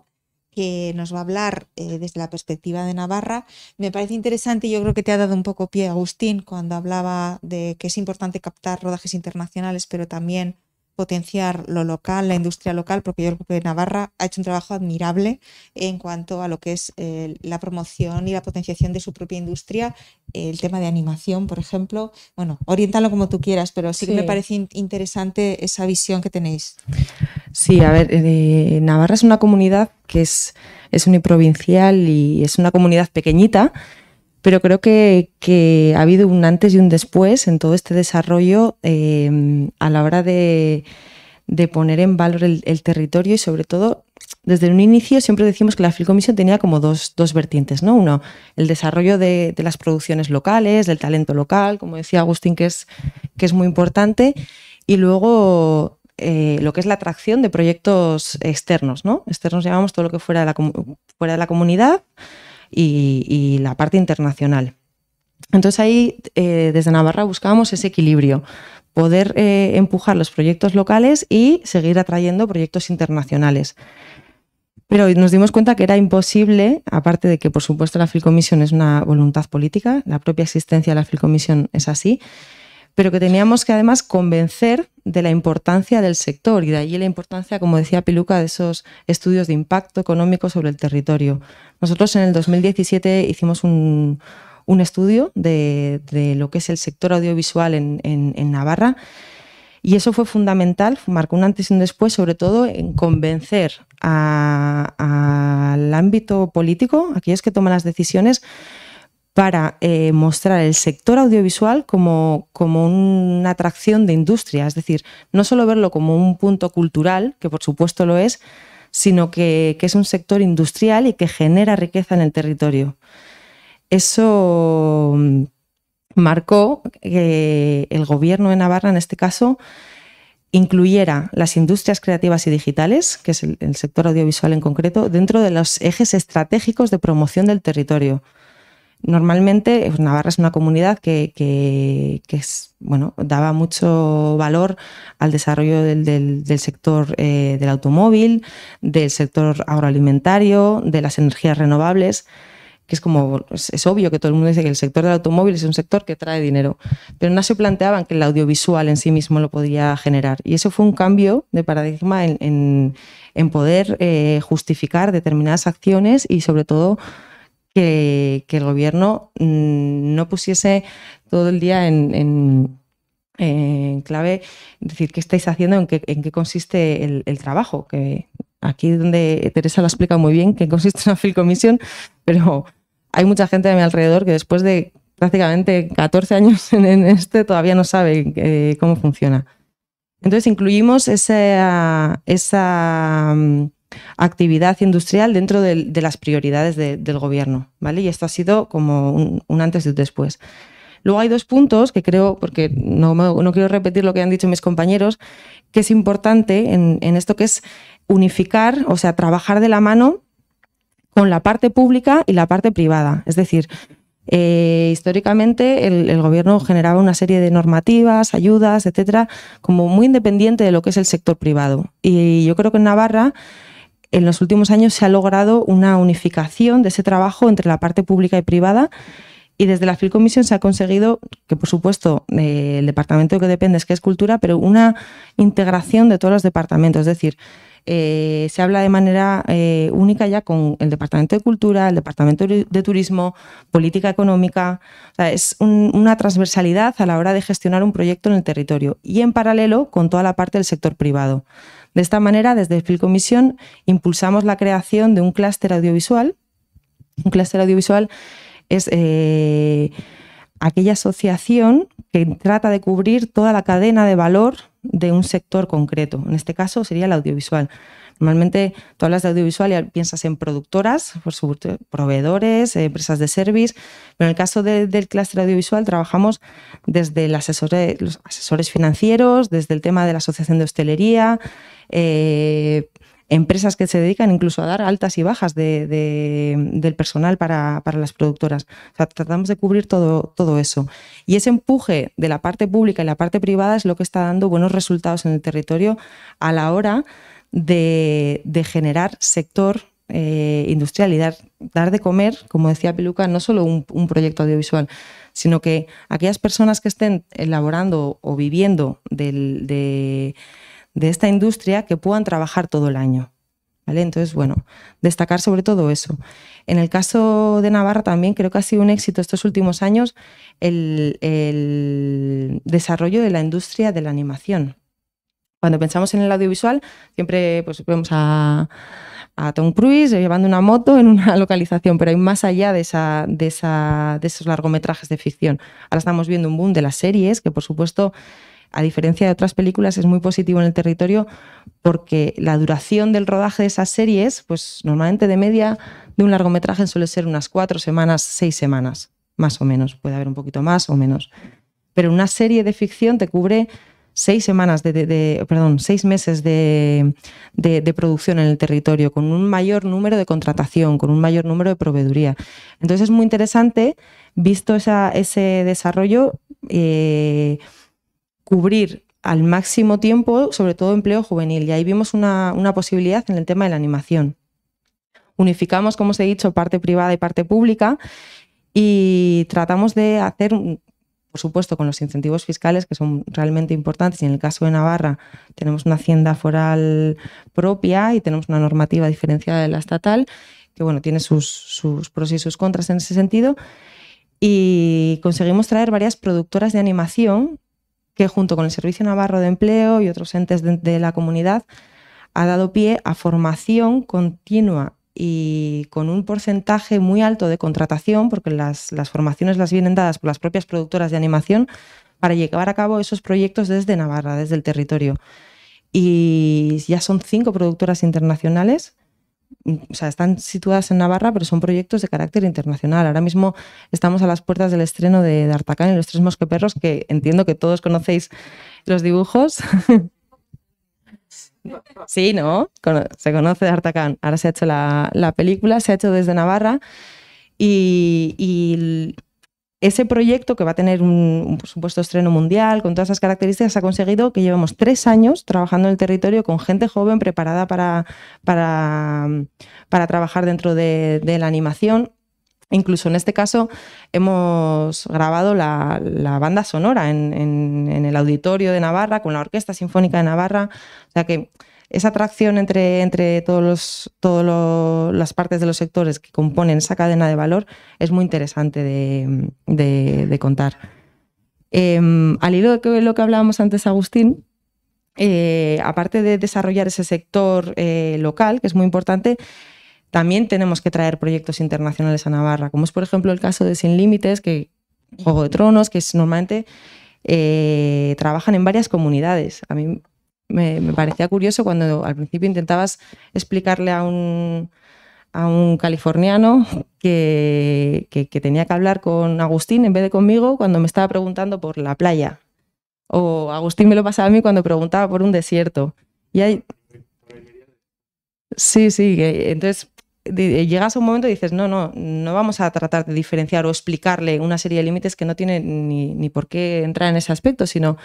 que nos va a hablar eh, desde la perspectiva de Navarra. Me parece interesante y yo creo que te ha dado un poco pie, Agustín, cuando hablaba de que es importante captar rodajes internacionales, pero también potenciar lo local, la industria local, porque yo creo que Navarra ha hecho un trabajo admirable en cuanto a lo que es eh, la promoción y la potenciación de su propia industria, el tema de animación, por ejemplo. Bueno, orientalo como tú quieras, pero sí, que me parece interesante esa visión que tenéis. Sí, a ver, eh, Navarra es una comunidad que es, es uniprovincial y es una comunidad pequeñita pero creo que, ha habido un antes y un después en todo este desarrollo em, a la hora de, poner en valor el, territorio y sobre todo desde un inicio siempre decimos que la Filcomisión tenía como dos, vertientes, ¿no? Uno, el desarrollo de, las producciones locales, del talento local, como decía Agustín, que es, que es muy importante, y luego eh, lo que es la atracción de proyectos externos, ¿no? Externos llamamos todo lo que fuera de la, fuera de la comunidad, y, la parte internacional. Entonces ahí eh, desde Navarra buscábamos ese equilibrio, poder eh, empujar los proyectos locales y seguir atrayendo proyectos internacionales. Pero nos dimos cuenta que era imposible, aparte de que por supuesto la Filcomisión es una voluntad política, la propia existencia de la Filcomisión es así, pero que teníamos que además convencer de la importancia del sector y de ahí la importancia, como decía Piluca, de esos estudios de impacto económico sobre el territorio, nosotros en el 2017 hicimos un, estudio de, lo que es el sector audiovisual en, Navarra. Y eso fue fundamental, marcó un antes y un después, sobre todo en convencer al ámbito político, aquellos que toman las decisiones, para eh, mostrar el sector audiovisual como, una atracción de industria. Es decir, no solo verlo como un punto cultural, que por supuesto lo es, sino que, es un sector industrial y que genera riqueza en el territorio. Eso mm, marcó que el gobierno de Navarra, en este caso, incluyera las industrias creativas y digitales, que es el sector audiovisual en concreto, dentro de los ejes estratégicos de promoción del territorio. Normalmente, pues, Navarra es una comunidad que, es, bueno, daba mucho valor al desarrollo del, sector eh, del automóvil, del sector agroalimentario, de las energías renovables que es como, es, obvio que todo el mundo dice que el sector del automóvil es un sector que trae dinero, pero no se planteaban que el audiovisual en sí mismo lo podía generar. Y eso fue un cambio de paradigma en, poder eh, justificar determinadas acciones y sobre todo que, el gobierno mm, no pusiese todo el día en, clave decir qué estáis haciendo, en qué, en qué consiste el, trabajo, que aquí donde Teresa lo explica muy bien, qué consiste una Field Commission, pero hay mucha gente a mi alrededor que después de prácticamente 14 años en, este todavía no sabe eh, cómo funciona. Entonces incluimos esa, esa mm, actividad industrial dentro de, las prioridades del gobierno, ¿vale? Y esto ha sido como un, antes y un después. Luego hay dos puntos que creo, porque no, no quiero repetir lo que han dicho mis compañeros, que es importante en, esto que es unificar, o sea, trabajar de la mano con la parte pública y la parte privada. Es decir, eh, históricamente el, el, gobierno generaba una serie de normativas, ayudas, etcétera, como muy independiente de lo que es el sector privado. Y yo creo que en Navarra en los últimos años se ha logrado una unificación de ese trabajo entre la parte pública y privada. Y desde la Filcomisión se ha conseguido que, por supuesto, eh, el departamento que depende es que es cultura, pero una integración de todos los departamentos. Es decir, eh, se habla de manera eh, única ya con el Departamento de Cultura, el Departamento de Turismo, Política Económica. es una transversalidad a la hora de gestionar un proyecto en el territorio y en paralelo con toda la parte del sector privado. De esta manera, desde Filcomisión impulsamos la creación de un clúster audiovisual. Un clúster audiovisual es... Eh, aquella asociación que trata de cubrir toda la cadena de valor de un sector concreto. En este caso sería el audiovisual. Normalmente tú hablas de audiovisual y piensas en productoras, por proveedores, eh, empresas de service, pero en el caso del clúster audiovisual trabajamos desde los asesores financieros, desde el tema de la asociación de hostelería, eh, empresas que se dedican incluso a dar altas y bajas del personal para, para, las productoras. O sea, tratamos de cubrir todo, todo eso. Y ese empuje de la parte pública y la parte privada es lo que está dando buenos resultados en el territorio a la hora de, generar sector eh, industrial y dar, de comer, como decía Peluca, no solo un, proyecto audiovisual, sino que aquellas personas que estén elaborando o viviendo de de esta industria que puedan trabajar todo el año. ¿Vale? Entonces, bueno, destacar sobre todo eso. En el caso de Navarra también creo que ha sido un éxito estos últimos años el, desarrollo de la industria de la animación. Cuando pensamos en el audiovisual, siempre pues, vemos a, Tom Cruise llevando una moto en una localización, pero hay más allá de, esa, esa, de esos largometrajes de ficción. Ahora estamos viendo un boom de las series, que por supuesto a diferencia de otras películas, es muy positivo en el territorio porque la duración del rodaje de esas series, pues normalmente de media de un largometraje suele ser unas cuatro semanas, seis semanas, más o menos. Puede haber un poquito más o menos. Pero una serie de ficción te cubre seis semanas de, perdón, seis meses de, producción en el territorio, con un mayor número de contratación, con un mayor número de proveeduría. Entonces es muy interesante, visto ese desarrollo. Eh, cubrir al máximo tiempo, sobre todo empleo juvenil. Y ahí vimos una, posibilidad en el tema de la animación. Unificamos, como os he dicho, parte privada y parte pública y tratamos de hacer, por supuesto, con los incentivos fiscales que son realmente importantes. Y en el caso de Navarra tenemos una hacienda foral propia y tenemos una normativa diferenciada de la estatal, que bueno, tiene sus, sus pros y sus contras en ese sentido. Y conseguimos traer varias productoras de animación que junto con el Servicio Navarro de Empleo y otros entes de, la comunidad ha dado pie a formación continua y con un porcentaje muy alto de contratación, porque las, las, formaciones las vienen dadas por las propias productoras de animación, para llevar a cabo esos proyectos desde Navarra, desde el territorio. Y ya son cinco productoras internacionales o sea, están situadas en Navarra, pero son proyectos de carácter internacional. Ahora mismo estamos a las puertas del estreno de D'Artacán y los tres mosqueperros, que entiendo que todos conocéis los dibujos. sí, ¿no? Se conoce D'Artacán. Ahora se ha hecho la, película, se ha hecho desde Navarra y ese proyecto que va a tener un, supuesto estreno mundial con todas esas características ha conseguido que llevemos tres años trabajando en el territorio con gente joven preparada para, para, trabajar dentro de la animación incluso en este caso hemos grabado la, banda sonora en, el auditorio de Navarra, con la Orquesta Sinfónica de Navarra. O sea que esa atracción entre, todas todos las partes de los sectores que componen esa cadena de valor es muy interesante de, contar. Em, al hilo de lo que hablábamos antes, Agustín, eh, aparte de desarrollar ese sector eh, local, que es muy importante, también tenemos que traer proyectos internacionales a Navarra, como es por ejemplo el caso de Sin Límites, que Juego de Tronos, que es, normalmente eh, trabajan en varias comunidades. A mí me, parecía curioso cuando al principio intentabas explicarle a un, californiano que, tenía que hablar con Agustín en vez de conmigo cuando me estaba preguntando por la playa. O Agustín me lo pasaba a mí cuando preguntaba por un desierto. Y hay, Sí, sí, entonces eh, llegas a un momento y dices, no, no, no vamos a tratar de diferenciar o explicarle una serie de límites que no tiene ni, ni por qué entrar en ese aspecto, sino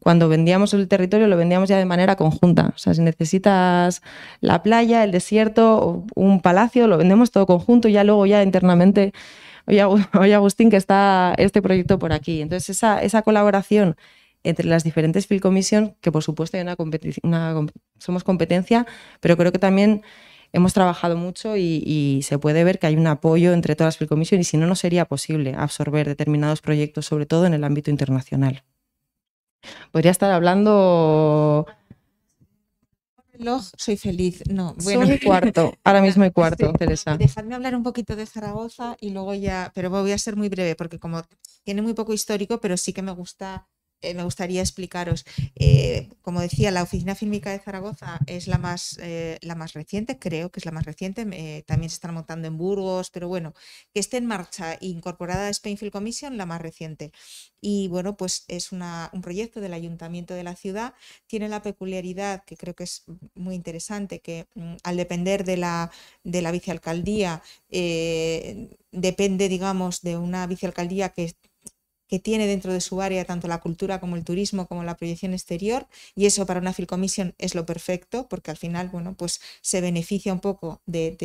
cuando vendíamos el territorio lo vendíamos ya de manera conjunta. O sea, si necesitas la playa, el desierto, un palacio, lo vendemos todo conjunto y ya luego ya internamente, oye Agustín que está este proyecto por aquí. Entonces esa, esa colaboración entre las diferentes Field Commission, que por supuesto hay una, una, somos competencia, pero creo que también hemos trabajado mucho y, se puede ver que hay un apoyo entre todas las comisión, y si no, no sería posible absorber determinados proyectos, sobre todo en el ámbito internacional. Podría estar hablando... soy feliz. No, bueno. Soy cuarto, ahora mismo hay cuarto, hablar un poquito de Zaragoza y luego ya, pero voy a ser muy breve porque como tiene muy poco histórico, pero sí que me gusta eh, me gustaría explicaros. Eh, como decía, la Oficina Fílmica de Zaragoza es la más, eh, la más reciente, creo que es la más reciente. también se están montando en Burgos, pero bueno, que esté en marcha e incorporada a Spainfield Commission, la más reciente. Y bueno, pues es un proyecto del Ayuntamiento de la ciudad. Tiene la peculiaridad, que creo que es muy interesante, que mm, al depender de la, de la vicealcaldía, depende, digamos, de una vicealcaldía que que tiene dentro de su área tanto la cultura como el turismo como la proyección exterior y eso para una filcomisión es lo perfecto porque al final bueno pues se beneficia un poco de,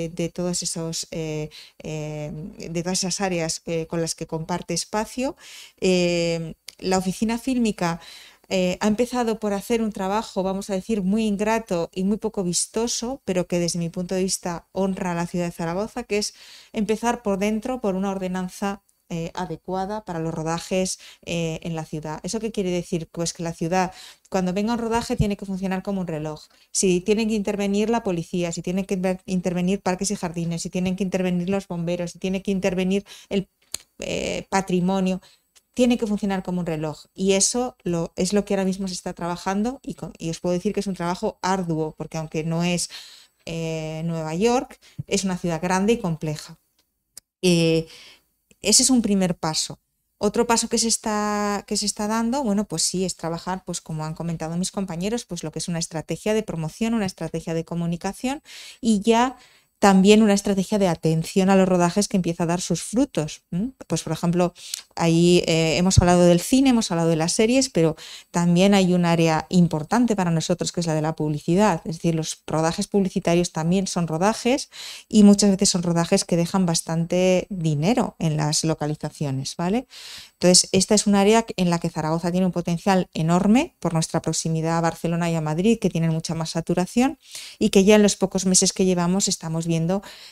esos eh, eh, de todas esas áreas eh, con las que comparte espacio la oficina fílmica ha empezado por hacer un trabajo, vamos a decir, muy ingrato y muy poco vistoso, pero que desde mi punto de vista honra a la ciudad de Zaragoza, que es empezar por dentro por una ordenanza eh, adecuada para los rodajes eh, en la ciudad. ¿Eso qué quiere decir? Pues que la ciudad, cuando venga un rodaje, tiene que funcionar como un reloj. Si tienen que intervenir la policía, si tienen que intervenir parques y jardines, si tienen que intervenir los bomberos, si tiene que intervenir el eh, patrimonio, tiene que funcionar como un reloj. Y eso lo, es lo que ahora mismo se está trabajando y, os puedo decir que es un trabajo arduo, porque aunque no es Nueva York, es una ciudad grande y compleja. Ese es un primer paso. Otro paso que se está, que se está dando, bueno, pues sí, es trabajar, pues como han comentado mis compañeros, pues lo que es una estrategia de promoción, una estrategia de comunicación y ya también una estrategia de atención a los rodajes que empieza a dar sus frutos. Pues, por ejemplo, ahí eh, hemos hablado del cine, hemos hablado de las series, pero también hay un área importante para nosotros que es la de la publicidad. Es decir, los rodajes publicitarios también son rodajes y muchas veces son rodajes que dejan bastante dinero en las localizaciones, ¿vale? Entonces, esta es un área en la que Zaragoza tiene un potencial enorme por nuestra proximidad a Barcelona y a Madrid, que tienen mucha más saturación y que ya en los pocos meses que llevamos estamos viendo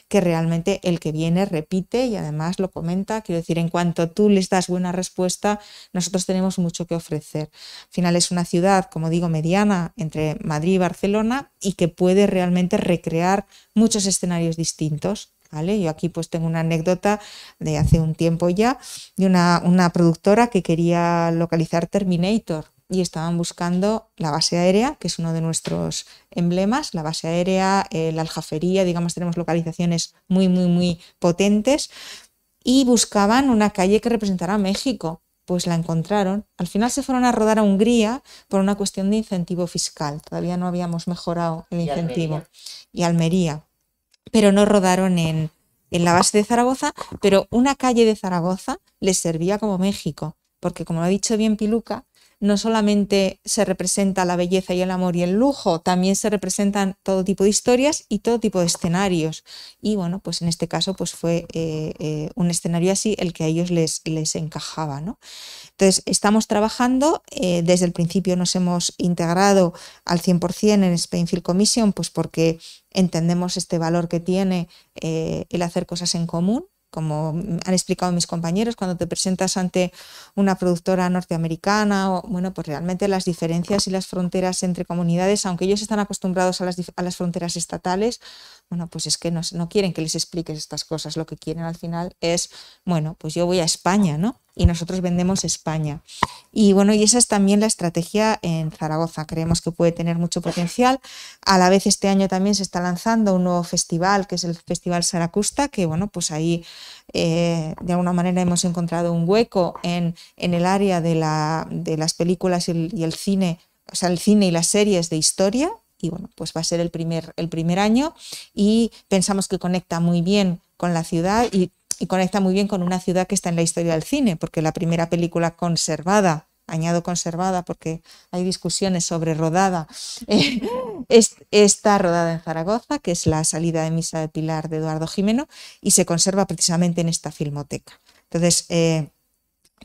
que realmente el que viene repite y además lo comenta. Quiero decir, en cuanto tú les das buena respuesta, nosotros tenemos mucho que ofrecer. Al final es una ciudad, como digo, mediana entre Madrid y Barcelona y que puede realmente recrear muchos escenarios distintos. ¿Vale? Yo aquí pues tengo una anécdota de hace un tiempo ya de una, una productora que quería localizar Terminator y estaban buscando la base aérea, que es uno de nuestros emblemas, la base aérea, eh, la aljafería, digamos, tenemos localizaciones muy, muy, muy potentes, y buscaban una calle que representara México. Pues la encontraron. Al final se fueron a rodar a Hungría por una cuestión de incentivo fiscal. Todavía no habíamos mejorado el incentivo. Y Almería. Pero no rodaron en, en la base de Zaragoza, pero una calle de Zaragoza les servía como México, porque como ha dicho bien Piluca, no solamente se representa la belleza y el amor y el lujo, también se representan todo tipo de historias y todo tipo de escenarios. Y bueno, pues en este caso pues fue eh, eh, un escenario así el que a ellos les, les encajaba. Entonces, estamos trabajando, eh, desde el principio nos hemos integrado al 100% en Spainfield Commission, pues porque entendemos este valor que tiene el hacer cosas en común, como han explicado mis compañeros, cuando te presentas ante una productora norteamericana, o, bueno, pues realmente las diferencias y las fronteras entre comunidades, aunque ellos están acostumbrados a las, las fronteras estatales, bueno, pues es que no, no quieren que les expliques estas cosas, lo que quieren al final es, bueno, pues yo voy a España, ¿no? y nosotros vendemos España. Y bueno, y esa es también la estrategia en Zaragoza. Creemos que puede tener mucho potencial. A la vez este año también se está lanzando un nuevo festival, que es el Festival Saracusta, que bueno, pues ahí eh, de alguna manera hemos encontrado un hueco en, en el área de, las películas y el, cine, o sea, el cine y las series de historia. Y bueno, pues va a ser el primer, el primer año y pensamos que conecta muy bien con la ciudad y y conecta muy bien con una ciudad que está en la historia del cine, porque la primera película conservada, añado conservada porque hay discusiones sobre rodada, eh, mm. está rodada en Zaragoza, que es la salida de misa de Pilar de Eduardo Jimeno, y se conserva precisamente en esta filmoteca. Entonces, eh,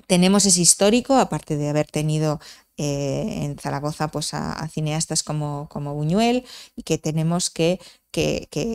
tenemos ese histórico, aparte de haber tenido eh, en Zaragoza pues a, cineastas como, como, Buñuel y que tenemos que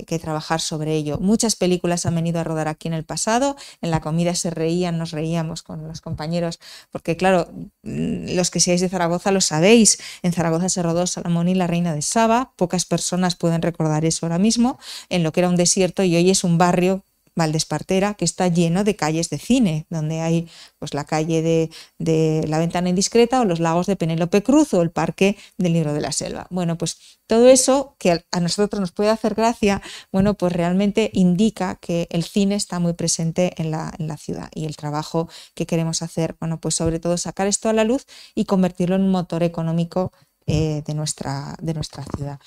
que, trabajar sobre ello. Muchas películas han venido a rodar aquí en el pasado, en la comida se reían, nos reíamos con los compañeros, porque claro, mm, los que seáis de Zaragoza lo sabéis, en Zaragoza se rodó Salomón y la Reina de Saba, pocas personas pueden recordar eso ahora mismo, en lo que era un desierto y hoy es un barrio Valdespartera, que está lleno de calles de cine, donde hay pues, la calle de, La Ventana Indiscreta o los lagos de Penélope Cruz o el parque del Libro de la Selva. Bueno, pues todo eso que a nosotros nos puede hacer gracia, bueno, pues realmente indica que el cine está muy presente en la, en la ciudad y el trabajo que queremos hacer, bueno, pues sobre todo sacar esto a la luz y convertirlo en un motor económico eh, de, nuestra, de nuestra ciudad.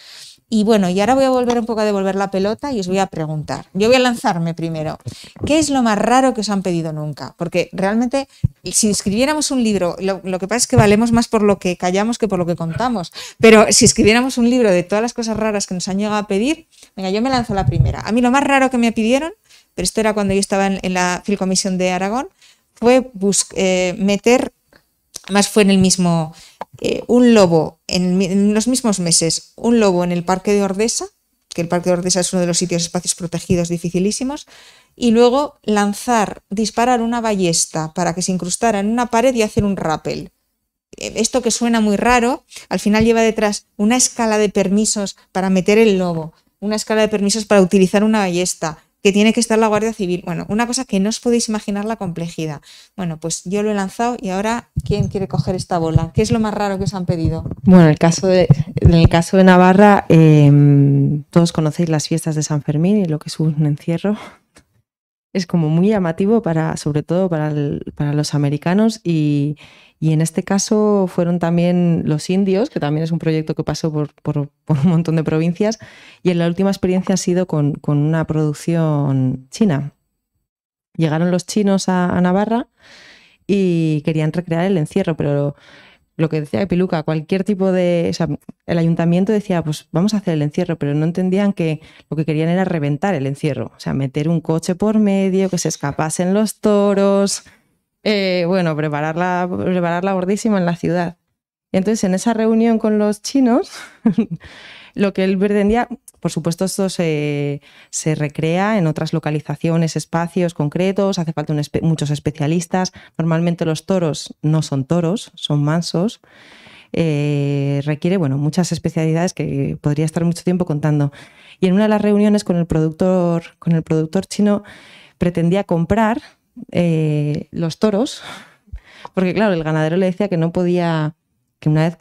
Y bueno, y ahora voy a volver un poco a devolver la pelota y os voy a preguntar. Yo voy a lanzarme primero. ¿Qué es lo más raro que os han pedido nunca? Porque realmente, si escribiéramos un libro, lo, que pasa es que valemos más por lo que callamos que por lo que contamos, pero si escribiéramos un libro de todas las cosas raras que nos han llegado a pedir, venga, yo me lanzo la primera. A mí lo más raro que me pidieron, pero esto era cuando yo estaba en, la Filcomisión de Aragón, fue eh, meter, Más fue en el mismo eh, un lobo en, en, los mismos meses, un lobo en el Parque de Ordesa, que el Parque de Ordesa es uno de los sitios espacios protegidos dificilísimos, y luego lanzar, disparar una ballesta para que se incrustara en una pared y hacer un rappel. Eh, esto que suena muy raro, al final lleva detrás una escala de permisos para meter el lobo, una escala de permisos para utilizar una ballesta, que tiene que estar la Guardia Civil. Bueno, una cosa que no os podéis imaginar la complejidad. Bueno, pues yo lo he lanzado y ahora, ¿quién quiere coger esta bola? ¿Qué es lo más raro que os han pedido? Bueno, en el caso de, el caso de Navarra, em, todos conocéis las fiestas de San Fermín y lo que es un encierro. Es como muy llamativo para, sobre todo para los americanos y, y en este caso fueron también los indios, que también es un proyecto que pasó por, un montón de provincias. Y en la última experiencia ha sido con, una producción china. Llegaron los chinos a, Navarra y querían recrear el encierro, pero lo, que decía Piluca, cualquier tipo de... el ayuntamiento decía, pues vamos a hacer el encierro, pero no entendían que lo que querían era reventar el encierro, o sea, meter un coche por medio, que se escapasen los toros eh, bueno, prepararla, prepararla gordísima en la ciudad. entonces en esa reunión con los chinos, lo que él pretendía, por supuesto esto se, recrea en otras localizaciones, espacios concretos, hace falta muchos especialistas. Normalmente los toros no son toros, son mansos. Eh, requiere bueno, muchas especialidades que podría estar mucho tiempo contando. Y en una de las reuniones con el productor, con el productor chino pretendía comprar eh, los toros, porque claro, el ganadero le decía que no podía, que una vez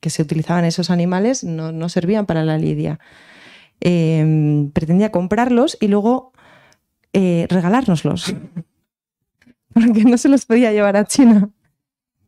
que, se utilizaban esos animales no, no servían para la lidia. Em, pretendía comprarlos y luego eh, regalárnoslos, porque no se los podía llevar a China.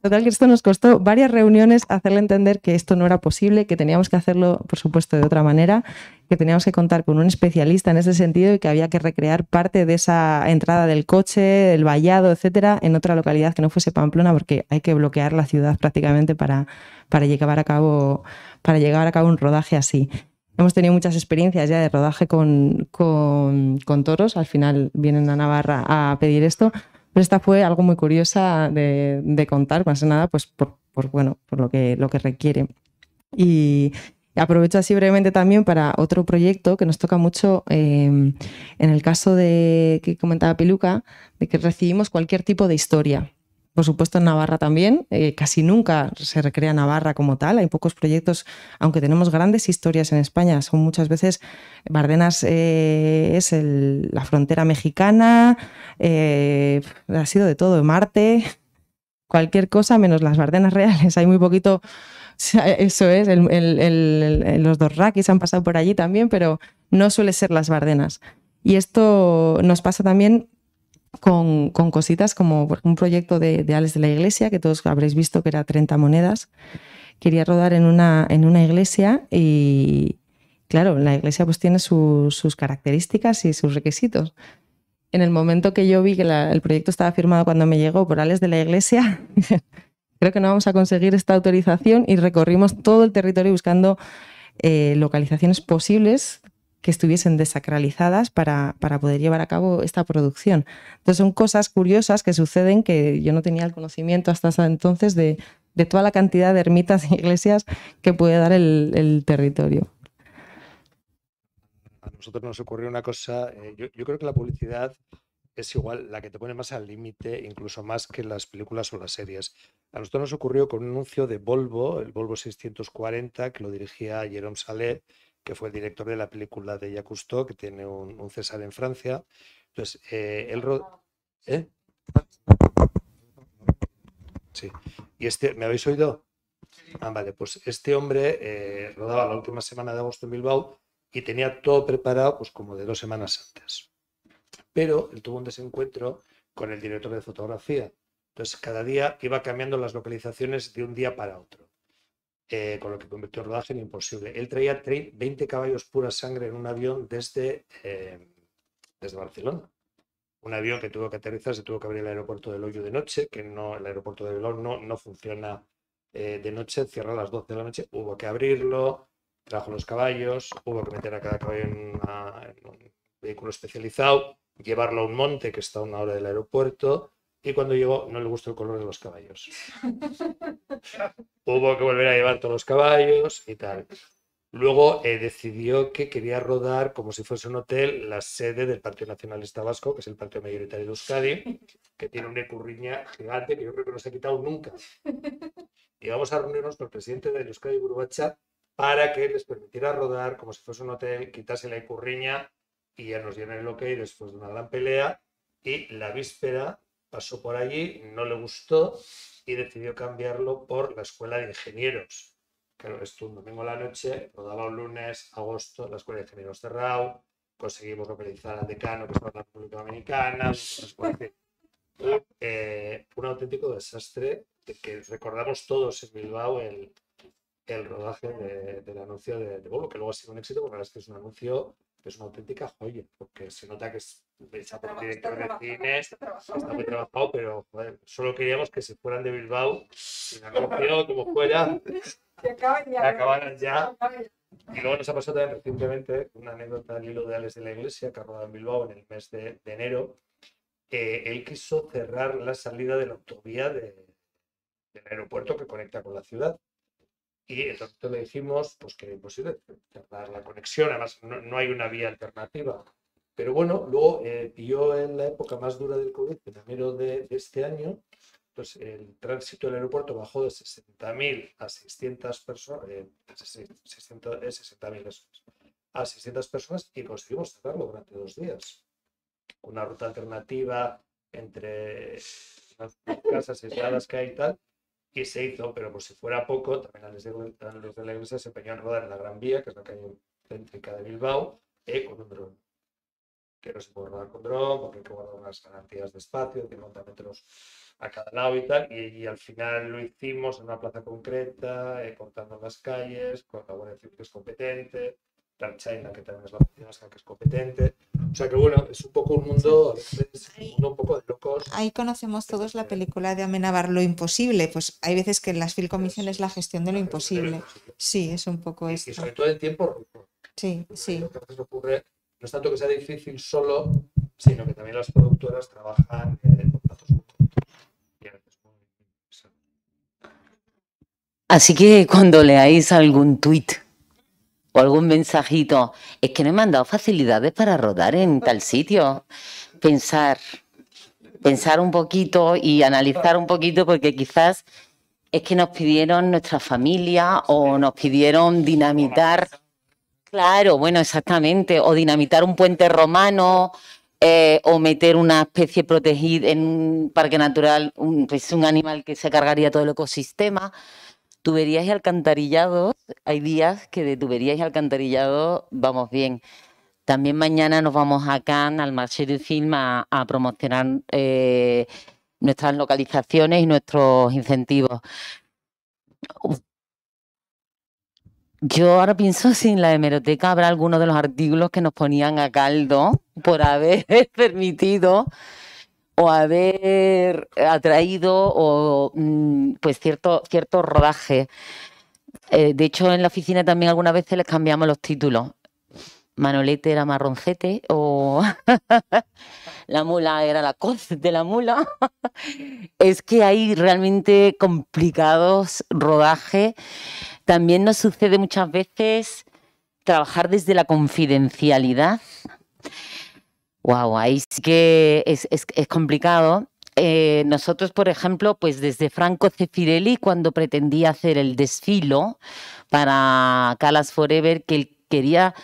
Total que esto nos costó varias reuniones hacerle entender que esto no era posible, que teníamos que hacerlo, por supuesto, de otra manera, que teníamos que contar con un especialista en ese sentido y que había que recrear parte de esa entrada del coche, el vallado, etcétera, en otra localidad que no fuese Pamplona, porque hay que bloquear la ciudad prácticamente para, para llevar a cabo, para llevar a cabo un rodaje así. Hemos tenido muchas experiencias ya de rodaje con, con, con, toros. Al final vienen a Navarra a pedir esto, pero esta fue algo muy curiosa de, contar, más que nada, pues por, bueno, por lo que, lo que requiere. Y, Aprovecho así brevemente también para otro proyecto que nos toca mucho em, en el caso de que comentaba Piluca, de que recibimos cualquier tipo de historia por supuesto en Navarra también. Eh, casi nunca se recrea Navarra como tal. Hay pocos proyectos, aunque tenemos grandes historias en España. Son muchas veces, Bardenas eh, es la frontera mexicana, eh, ha sido de todo, Marte, cualquier cosa menos las Bardenas reales. Hay muy poquito, eso es, los dos raquis han pasado por allí también, pero no suele ser las Bardenas. Y esto nos pasa también con, cositas como un proyecto de, Ales de la Iglesia, que todos habréis visto que era 30 monedas. Quería rodar en una, en una iglesia y, claro, la iglesia pues tiene sus características y sus requisitos. En el momento que yo vi que el proyecto estaba firmado cuando me llegó por Ales de la iglesia, creo que no vamos a conseguir esta autorización y recorrimos todo el territorio buscando eh, localizaciones posibles que estuviesen desacralizadas para, poder llevar a cabo esta producción. Entonces son cosas curiosas que suceden que yo no tenía el conocimiento hasta entonces de, toda la cantidad de ermitas e iglesias que puede dar el, territorio. A nosotros nos ocurrió una cosa, eh, yo, creo que la publicidad es igual la que te pone más al límite, incluso más que las películas o las series. A nosotros nos ocurrió con un anuncio de Volvo, el Volvo 640, que lo dirigía Jerome Salé, que fue el director de la película de Jacques Cousteau, que tiene un, César en Francia. Entonces, eh, él... ¿Eh? Sí. ¿Y este, me habéis oído? Ah, vale, pues este hombre eh, rodaba la última semana de agosto en Bilbao y tenía todo preparado, pues como de dos semanas antes. Pero él tuvo un desencuentro con el director de fotografía. Entonces, cada día iba cambiando las localizaciones de un día para otro. Eh, con lo que convirtió el rodaje en imposible. Él traía 20 caballos pura sangre en un avión desde, eh, desde Barcelona. Un avión que tuvo que aterrizar, se tuvo que abrir el aeropuerto del Hoyo de noche, que no, el aeropuerto de Belón no, no funciona eh, de noche, cierra a las 12 de la noche, hubo que abrirlo, trajo los caballos, hubo que meter a cada caballo en un vehículo especializado, llevarlo a un monte que está a una hora del aeropuerto, y cuando llegó, no le gustó el color de los caballos. Hubo que volver a llevar todos los caballos y tal. Luego eh, decidió que quería rodar como si fuese un hotel la sede del Partido Nacionalista Vasco, que es el partido mayoritario de Euskadi, que tiene una curriña gigante que yo creo que no se ha quitado nunca. Y vamos a reunirnos con el presidente de Euskadi Burbacha, para que les permitiera rodar como si fuese un hotel, quitase la curriña y ya nos dieron el ok después de una gran pelea. Y la víspera pasó por allí, no le gustó y decidió cambiarlo por la Escuela de Ingenieros. Claro, esto un domingo a la noche, rodaba un lunes, agosto, la Escuela de Ingenieros cerrado, conseguimos localizar al decano que estaba en la República Dominicana. Eh, un auténtico desastre que recordamos todos en Bilbao el, rodaje del anuncio de, de que luego ha sido un éxito, porque la verdad es que es un anuncio es una auténtica joya, porque se nota que es hecha director de cine, está, muy trabajado, pero solo queríamos que se fueran de Bilbao, sin como fuera, acaban ya. Acabaran ¿eh? ya. Y luego nos ha pasado también recientemente una anécdota al hilo de Alex de la Iglesia, que ha rodado en Bilbao en el mes de, enero. que él quiso cerrar la salida de la autovía del aeropuerto que conecta con la ciudad. Y entonces le dijimos pues, que era imposible cerrar la conexión, además no, hay una vía alternativa. Pero bueno, luego eh, pilló en la época más dura del COVID, en enero de, este año, pues el tránsito del aeropuerto bajó de 60.000 a 600 personas, eh, eh, a 600 personas y conseguimos cerrarlo durante dos días. Una ruta alternativa entre las casas aisladas que hay y tal, que se hizo, pero por si fuera poco, también los de la Iglesia se empeñó en rodar en la Gran Vía, que es la calle céntrica de Bilbao, eh, con un dron. Que no se puede rodar con dron, porque hay que guardar unas garantías de espacio, 50 metros a cada lado y tal, y, al final lo hicimos en una plaza concreta, eh, cortando las calles, con la buena Civil que es competente, la China que también es la que es competente. O sea que bueno, es un poco un mundo, es un, mundo un poco de locos. Ahí conocemos todos la eh, película de Amenabar Lo Imposible. Pues hay veces que en las film comisiones es la gestión de lo imposible. Sí, es un poco eso Y sobre todo el tiempo. Sí, sí. ocurre no es tanto que sea difícil solo, sino que también las productoras trabajan en Así que cuando leáis algún tuit o algún mensajito, es que no me han dado facilidades para rodar en tal sitio. Pensar, pensar un poquito y analizar un poquito porque quizás es que nos pidieron nuestra familia o nos pidieron dinamitar, claro, bueno, exactamente, o dinamitar un puente romano. Eh, o meter una especie protegida en un parque natural, un, pues un animal que se cargaría todo el ecosistema. Tuberías y alcantarillados, hay días que de tuberías y alcantarillados vamos bien. También mañana nos vamos a Cannes, al Marché du Film, a, promocionar eh, nuestras localizaciones y nuestros incentivos. Yo ahora pienso si en la hemeroteca habrá alguno de los artículos que nos ponían a caldo por haber permitido o haber atraído o mm, pues cierto, cierto rodaje. Eh, de hecho, en la oficina también algunas veces les cambiamos los títulos. Manolete era marroncete o la mula era la coz de la mula. es que hay realmente complicados rodajes. También nos sucede muchas veces trabajar desde la confidencialidad Wow, ahí sí que es, complicado. Eh, nosotros, por ejemplo, pues desde Franco Cefirelli, cuando pretendía hacer el desfilo para Calas Forever, que él quería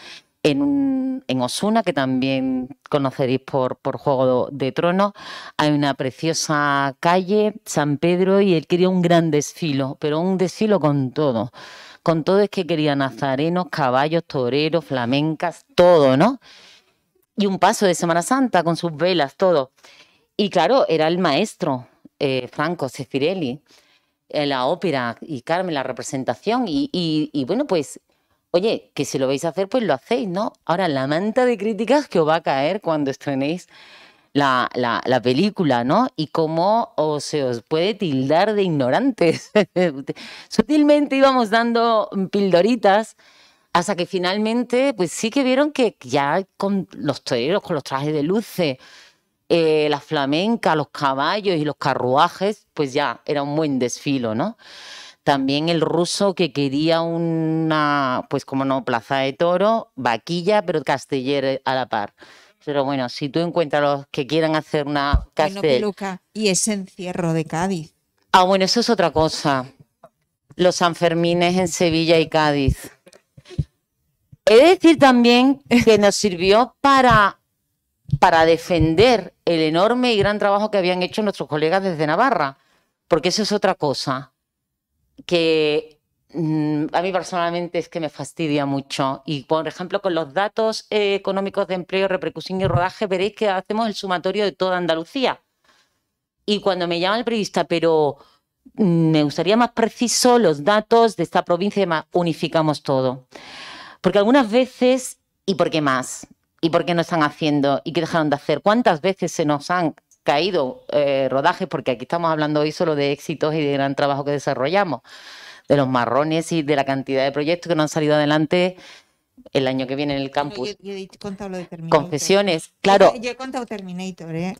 en, Osuna, que también conoceréis por, por Juego de Tronos, hay una preciosa calle, San Pedro, y él quería un gran desfilo, pero un desfilo con todo. Con todo es que quería nazarenos, caballos, toreros, flamencas, todo, ¿no? y un paso de Semana Santa con sus velas, todo. Y claro, era el maestro eh, Franco cefirelli la ópera y Carmen, la representación. Y, bueno, pues, oye, que si lo vais a hacer, pues lo hacéis, ¿no? Ahora, la manta de críticas que os va a caer cuando estrenéis la, la, película, ¿no? Y cómo se os puede tildar de ignorantes. Sutilmente íbamos dando pildoritas hasta que finalmente, pues sí que vieron que ya con los toreros, con los trajes de luces, eh, la flamenca, los caballos y los carruajes, pues ya era un buen desfilo, ¿no? También el ruso que quería una, pues como no, plaza de toro, vaquilla, pero casteller a la par. Pero bueno, si tú encuentras los que quieran hacer una castellera... y ese encierro de Cádiz. Ah, bueno, eso es otra cosa. Los Sanfermines en Sevilla y Cádiz. He de decir también que nos sirvió para, para defender el enorme y gran trabajo que habían hecho nuestros colegas desde Navarra, porque eso es otra cosa que mm, a mí personalmente es que me fastidia mucho. Y por ejemplo, con los datos eh, económicos de empleo, repercusión y rodaje, veréis que hacemos el sumatorio de toda Andalucía. Y cuando me llama el periodista, pero mm, me gustaría más preciso los datos de esta provincia, y unificamos todo. Porque algunas veces, ¿y por qué más? ¿Y por qué no están haciendo? ¿Y qué dejaron de hacer? ¿Cuántas veces se nos han caído eh, rodajes? Porque aquí estamos hablando hoy solo de éxitos y de gran trabajo que desarrollamos, de los marrones y de la cantidad de proyectos que no han salido adelante el año que viene en el campus. Confesiones, claro. Yo, he contado Terminator, ¿eh?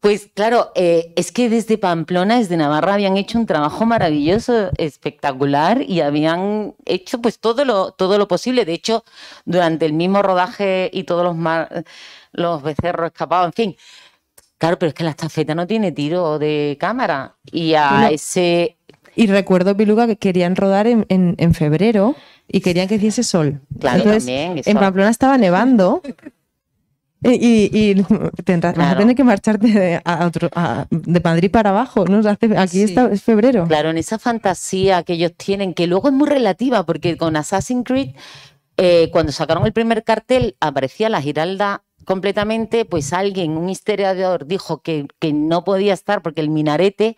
Pues claro, eh, es que desde Pamplona, desde Navarra, habían hecho un trabajo maravilloso, espectacular, y habían hecho pues todo lo, todo lo posible. De hecho, durante el mismo rodaje y todos los, los becerros escapados, en fin. Claro, pero es que la estafeta no tiene tiro de cámara. Y a ese. Y recuerdo, Piluga, que querían rodar en, en, febrero y querían que hiciese sol. Claro, también, En Pamplona estaba nevando y, y tendrás, a tener que marcharte de, a otro, de Madrid para abajo. ¿no? aquí es febrero. Claro, en esa fantasía que ellos tienen, que luego es muy relativa, porque con Assassin's Creed, eh, cuando sacaron el primer cartel, aparecía la Giralda completamente, pues alguien, un historiador, dijo que, no podía estar porque el minarete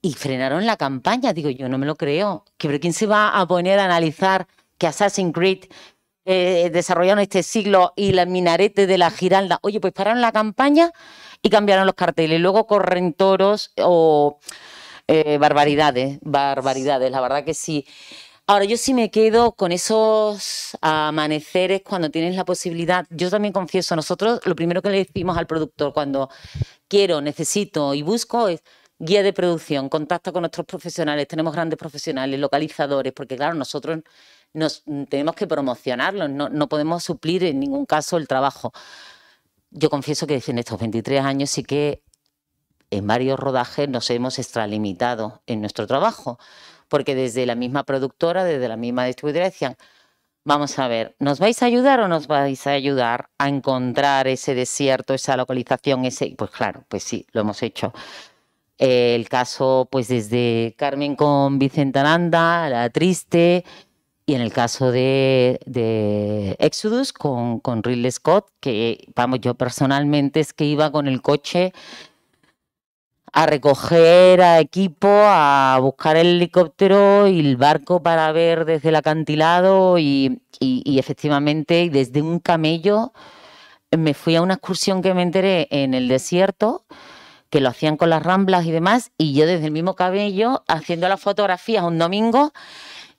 y frenaron la campaña. Digo, yo no me lo creo. quién se va a poner a analizar que Assassin's Creed eh, desarrollaron este siglo y la minarete de la Giralda. Oye, pues pararon la campaña y cambiaron los carteles. Luego corren toros o eh, barbaridades, barbaridades, la verdad que sí. Ahora, yo sí me quedo con esos amaneceres cuando tienes la posibilidad. Yo también confieso, nosotros lo primero que le decimos al productor cuando quiero, necesito y busco es guía de producción, contacto con nuestros profesionales, tenemos grandes profesionales, localizadores, porque claro, nosotros Mm, tenemos que promocionarlo, no, podemos suplir en ningún caso el trabajo. Yo confieso que en estos 23 años sí que en varios rodajes nos hemos extralimitado en nuestro trabajo, porque desde la misma productora, desde la misma distribuidora decían, vamos a ver, ¿nos vais a ayudar o nos vais a ayudar a encontrar ese desierto, esa localización, ese? Pues claro, pues sí, lo hemos hecho. El caso, pues desde Carmen con Vicente Aranda, La Triste, y en el caso de, Exodus con, con Scott, que vamos, yo personalmente es que iba con el coche a recoger a equipo, a buscar el helicóptero y el barco para ver desde el acantilado y, efectivamente desde un camello me fui a una excursión que me enteré en el desierto que lo hacían con las ramblas y demás, y yo desde el mismo camello, haciendo las fotografías un domingo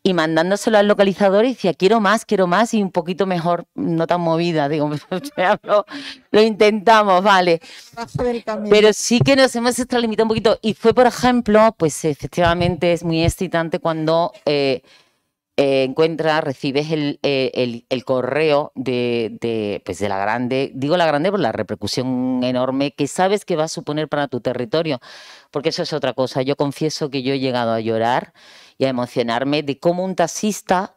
y mandándoselo al localizador y decía, quiero más, quiero más y un poquito mejor, no tan movida, digo, lo, intentamos, vale. Pero sí que nos hemos extralimitado un poquito y fue, por ejemplo, pues efectivamente es muy excitante cuando eh, eh, encuentras, recibes el, eh, correo de, pues de la grande, digo la grande por la repercusión enorme que sabes que va a suponer para tu territorio, porque eso es otra cosa. Yo confieso que yo he llegado a llorar y a emocionarme de cómo un taxista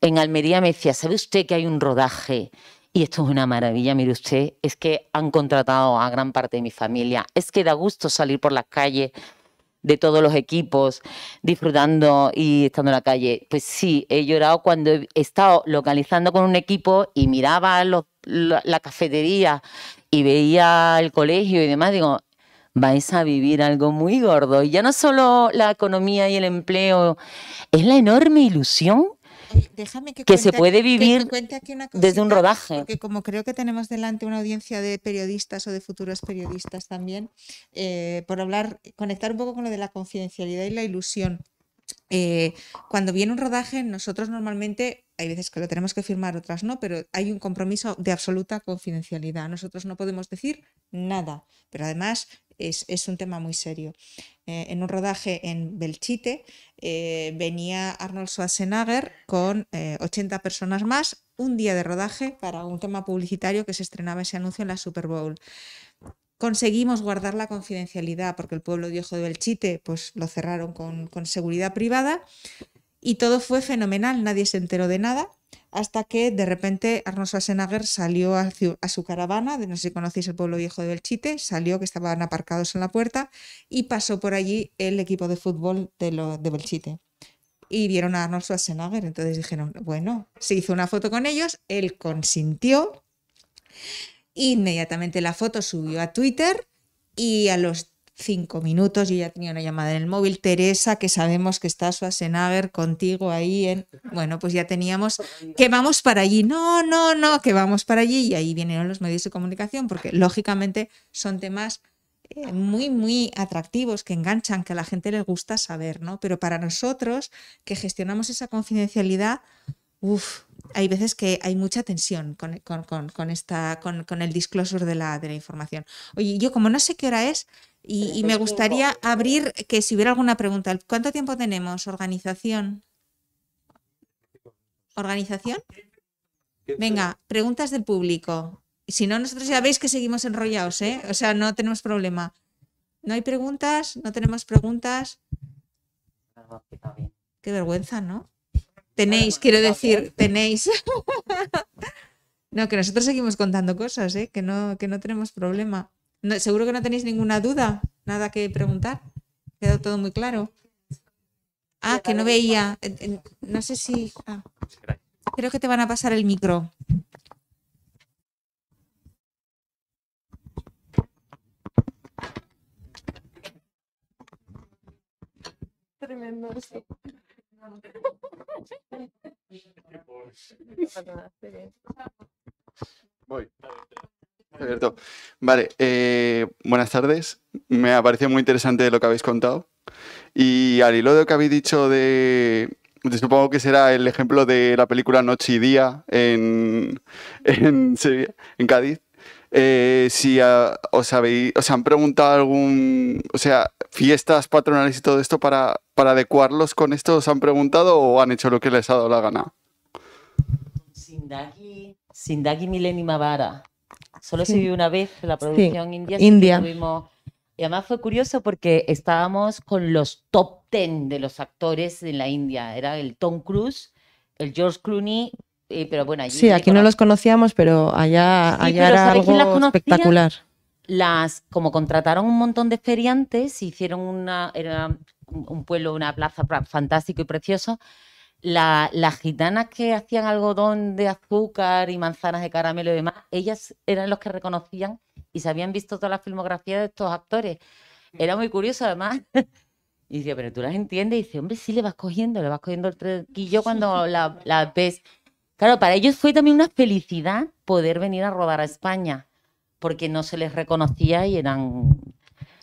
en Almería me decía, ¿sabe usted que hay un rodaje? Y esto es una maravilla, mire usted, es que han contratado a gran parte de mi familia, es que da gusto salir por las calles de todos los equipos, disfrutando y estando en la calle. Pues sí, he llorado cuando he estado localizando con un equipo y miraba la, la, cafetería y veía el colegio y demás, digo, vais a vivir algo muy gordo. Y ya no solo la economía y el empleo, es la enorme ilusión Déjame que, que se puede vivir desde un rodaje. Porque como creo que tenemos delante una audiencia de periodistas o de futuros periodistas también, eh, por hablar, conectar un poco con lo de la confidencialidad y la ilusión. Eh, cuando viene un rodaje, nosotros normalmente, hay veces que lo tenemos que firmar, otras no, pero hay un compromiso de absoluta confidencialidad. Nosotros no podemos decir nada, pero además es, un tema muy serio. Eh, en un rodaje en Belchite eh, venía Arnold Schwarzenegger con 80 eh, personas más, un día de rodaje para un tema publicitario que se estrenaba ese anuncio en la Super Bowl. Conseguimos guardar la confidencialidad porque el pueblo Ojo de Belchite pues, lo cerraron con, con seguridad privada y todo fue fenomenal, nadie se enteró de nada hasta que de repente Arnold Schwarzenegger salió a, su caravana, de, no sé si conocéis el pueblo viejo de Belchite, salió que estaban aparcados en la puerta y pasó por allí el equipo de fútbol de, de Belchite. Y vieron a Arnold Schwarzenegger, entonces dijeron, bueno, se hizo una foto con ellos, él consintió, inmediatamente la foto subió a Twitter y a los cinco minutos, yo ya tenía una llamada en el móvil, Teresa, que sabemos que está Schwarzenegger contigo ahí en... Bueno, pues ya teníamos que vamos para allí, no, no, no, que vamos para allí y ahí vienen los medios de comunicación porque lógicamente son temas eh, muy, muy atractivos, que enganchan, que a la gente le gusta saber, ¿no? Pero para nosotros, que gestionamos esa confidencialidad, uff, hay veces que hay mucha tensión con, con, con, esta, con, el disclosure de la, de la información. Oye, yo como no sé qué hora es, eh, y, me pues gustaría abrir que si hubiera alguna pregunta. ¿Cuánto tiempo tenemos? ¿Organización? ¿Organización? Venga, preguntas del público. Si no, nosotros ya veis que seguimos enrollados, ¿eh? O sea, no tenemos problema. ¿No hay preguntas? ¿No tenemos preguntas? Qué vergüenza, ¿no? Tenéis, quiero decir, tenéis. no, que nosotros seguimos contando cosas, ¿eh? Que no, que no tenemos problema seguro que no tenéis ninguna duda, nada que preguntar. Quedó todo muy claro. Ah, que no veía. No sé si. Ah. Creo que te van a pasar el micro. Tremendo, sí. Voy. Alberto. Vale, eh, buenas tardes. Me ha parecido muy interesante lo que habéis contado. Y al hilo de lo que habéis dicho de, supongo que será el ejemplo de la película Noche y Día en, en Cádiz. Eh, si os, habéis, os han preguntado algún, o sea, fiestas patronales y todo esto para, para adecuarlos con esto, ¿os han preguntado o han hecho lo que les ha dado la gana? Sindaki, Sindaki Mileni Mavara. Solo se vio una vez la producción india. India. Y además fue curioso porque estábamos con los top 10 de los actores de la India. Era el Tom Cruise, el George Clooney, eh, pero bueno, allí Sí, aquí no los conocíamos, pero allá, allá era algo espectacular. Las, como contrataron un montón de feriantes, hicieron una, era un pueblo, una plaza fantástico y precioso, las gitanas que hacían algodón de azúcar y manzanas de caramelo y demás, ellas eran los que reconocían y se habían visto toda la filmografía de estos actores. Era muy curioso, además. Y dice, pero tú las entiendes. Y dice, hombre, sí le vas cogiendo, le vas cogiendo el trequillo cuando la, la ves. Claro, para ellos fue también una felicidad poder venir a rodar a España, porque no se les reconocía y eran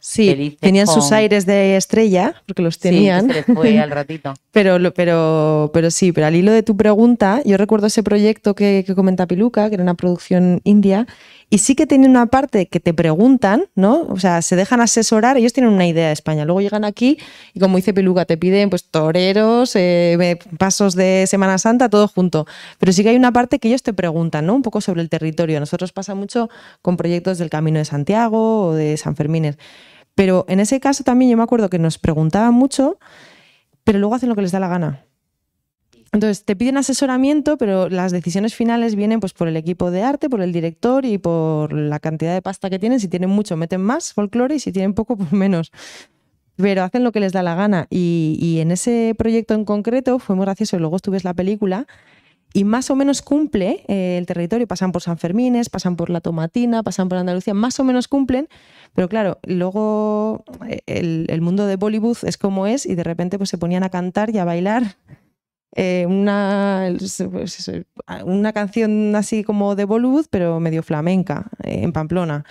Sí, tenían sus aires de estrella, porque los tenían. al ratito. pero, pero, pero sí, pero al hilo de tu pregunta, yo recuerdo ese proyecto que, comenta Piluca, que era una producción india, y sí que tienen una parte que te preguntan, ¿no? O sea, se dejan asesorar, ellos tienen una idea de España, luego llegan aquí y como dice Piluca, te piden pues toreros, eh, pasos de Semana Santa, todo junto. Pero sí que hay una parte que ellos te preguntan, ¿no? Un poco sobre el territorio. Nosotros pasa mucho con proyectos del Camino de Santiago o de San Fermín pero en ese caso también yo me acuerdo que nos preguntaban mucho, pero luego hacen lo que les da la gana. Entonces, te piden asesoramiento, pero las decisiones finales vienen pues, por el equipo de arte, por el director y por la cantidad de pasta que tienen. Si tienen mucho, meten más folclore y si tienen poco, pues menos. Pero hacen lo que les da la gana. Y, en ese proyecto en concreto fue muy gracioso. Luego estuve la película y más o menos cumple eh, el territorio, pasan por San Fermines, pasan por la Tomatina, pasan por Andalucía, más o menos cumplen, pero claro, luego eh, el, mundo de Bollywood es como es y de repente pues se ponían a cantar y a bailar eh, una, pues, una canción así como de Bollywood, pero medio flamenca, en Pamplona.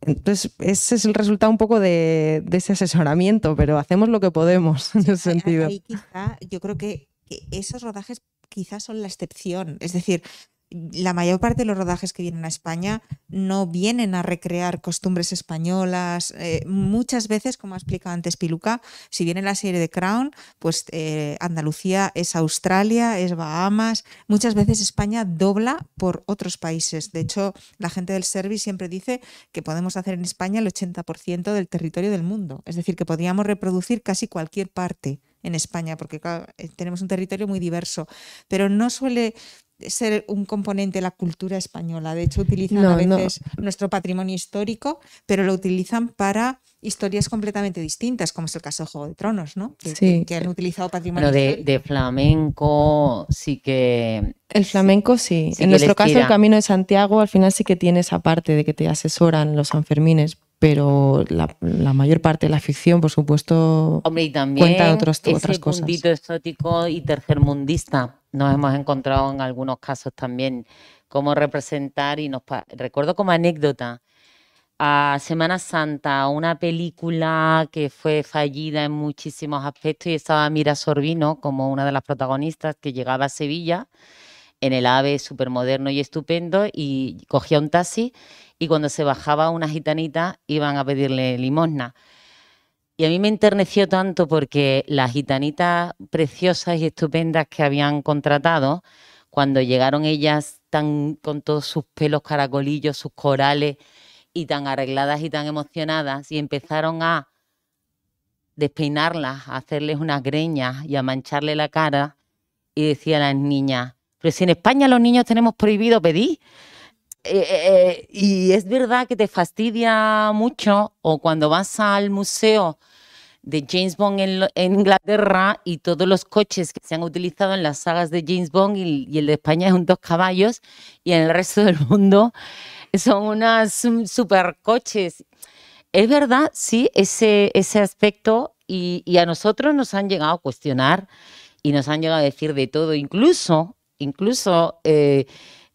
Entonces, ese es el resultado un poco de, ese asesoramiento, pero hacemos lo que podemos en ese sentido. Ahí quizá, yo creo que esos rodajes quizás son la excepción. Es decir, la mayor parte de los rodajes que vienen a España no vienen a recrear costumbres españolas. Eh, muchas veces, como ha explicado antes Piluca, si viene la serie de Crown, pues eh, Andalucía es Australia, es Bahamas. Muchas veces España dobla por otros países. De hecho, la gente del service siempre dice que podemos hacer en España el 80% del territorio del mundo. Es decir, que podríamos reproducir casi cualquier parte en España, porque eh, tenemos un territorio muy diverso, pero no suele ser un componente de la cultura española. De hecho, utilizan a veces nuestro patrimonio histórico, pero lo utilizan para historias completamente distintas, como es el caso de Juego de Tronos, ¿no? Que, sí. que han utilizado patrimonio. histórico. de, flamenco sí que... El flamenco sí. en nuestro caso, el Camino de Santiago al final sí que tiene esa parte de que te asesoran los Sanfermines pero la, mayor parte de la ficción, por supuesto, Hombre, y también cuenta otros, otras cosas. puntito exótico y tercermundista nos hemos encontrado en algunos casos también, cómo representar y nos... Recuerdo como anécdota a Semana Santa, una película que fue fallida en muchísimos aspectos y estaba Mira Sorbino como una de las protagonistas que llegaba a Sevilla en el AVE supermoderno y estupendo y cogía un taxi y cuando se bajaba una gitanita iban a pedirle limosna. Y a mí me enterneció tanto porque las gitanitas preciosas y estupendas que habían contratado, cuando llegaron ellas tan con todos sus pelos caracolillos, sus corales y tan arregladas y tan emocionadas y empezaron a despeinarlas, a hacerles unas greñas y a mancharle la cara y decían las niñas, pero si en España los niños tenemos prohibido pedir, eh, eh, eh, y es verdad que te fastidia mucho o cuando vas al museo de James Bond en, Inglaterra y todos los coches que se han utilizado en las sagas de James Bond y, el de España son dos caballos y en el resto del mundo son unas mm, supercoches. Es verdad, sí, ese, ese aspecto y, a nosotros nos han llegado a cuestionar y nos han llegado a decir de todo, incluso, incluso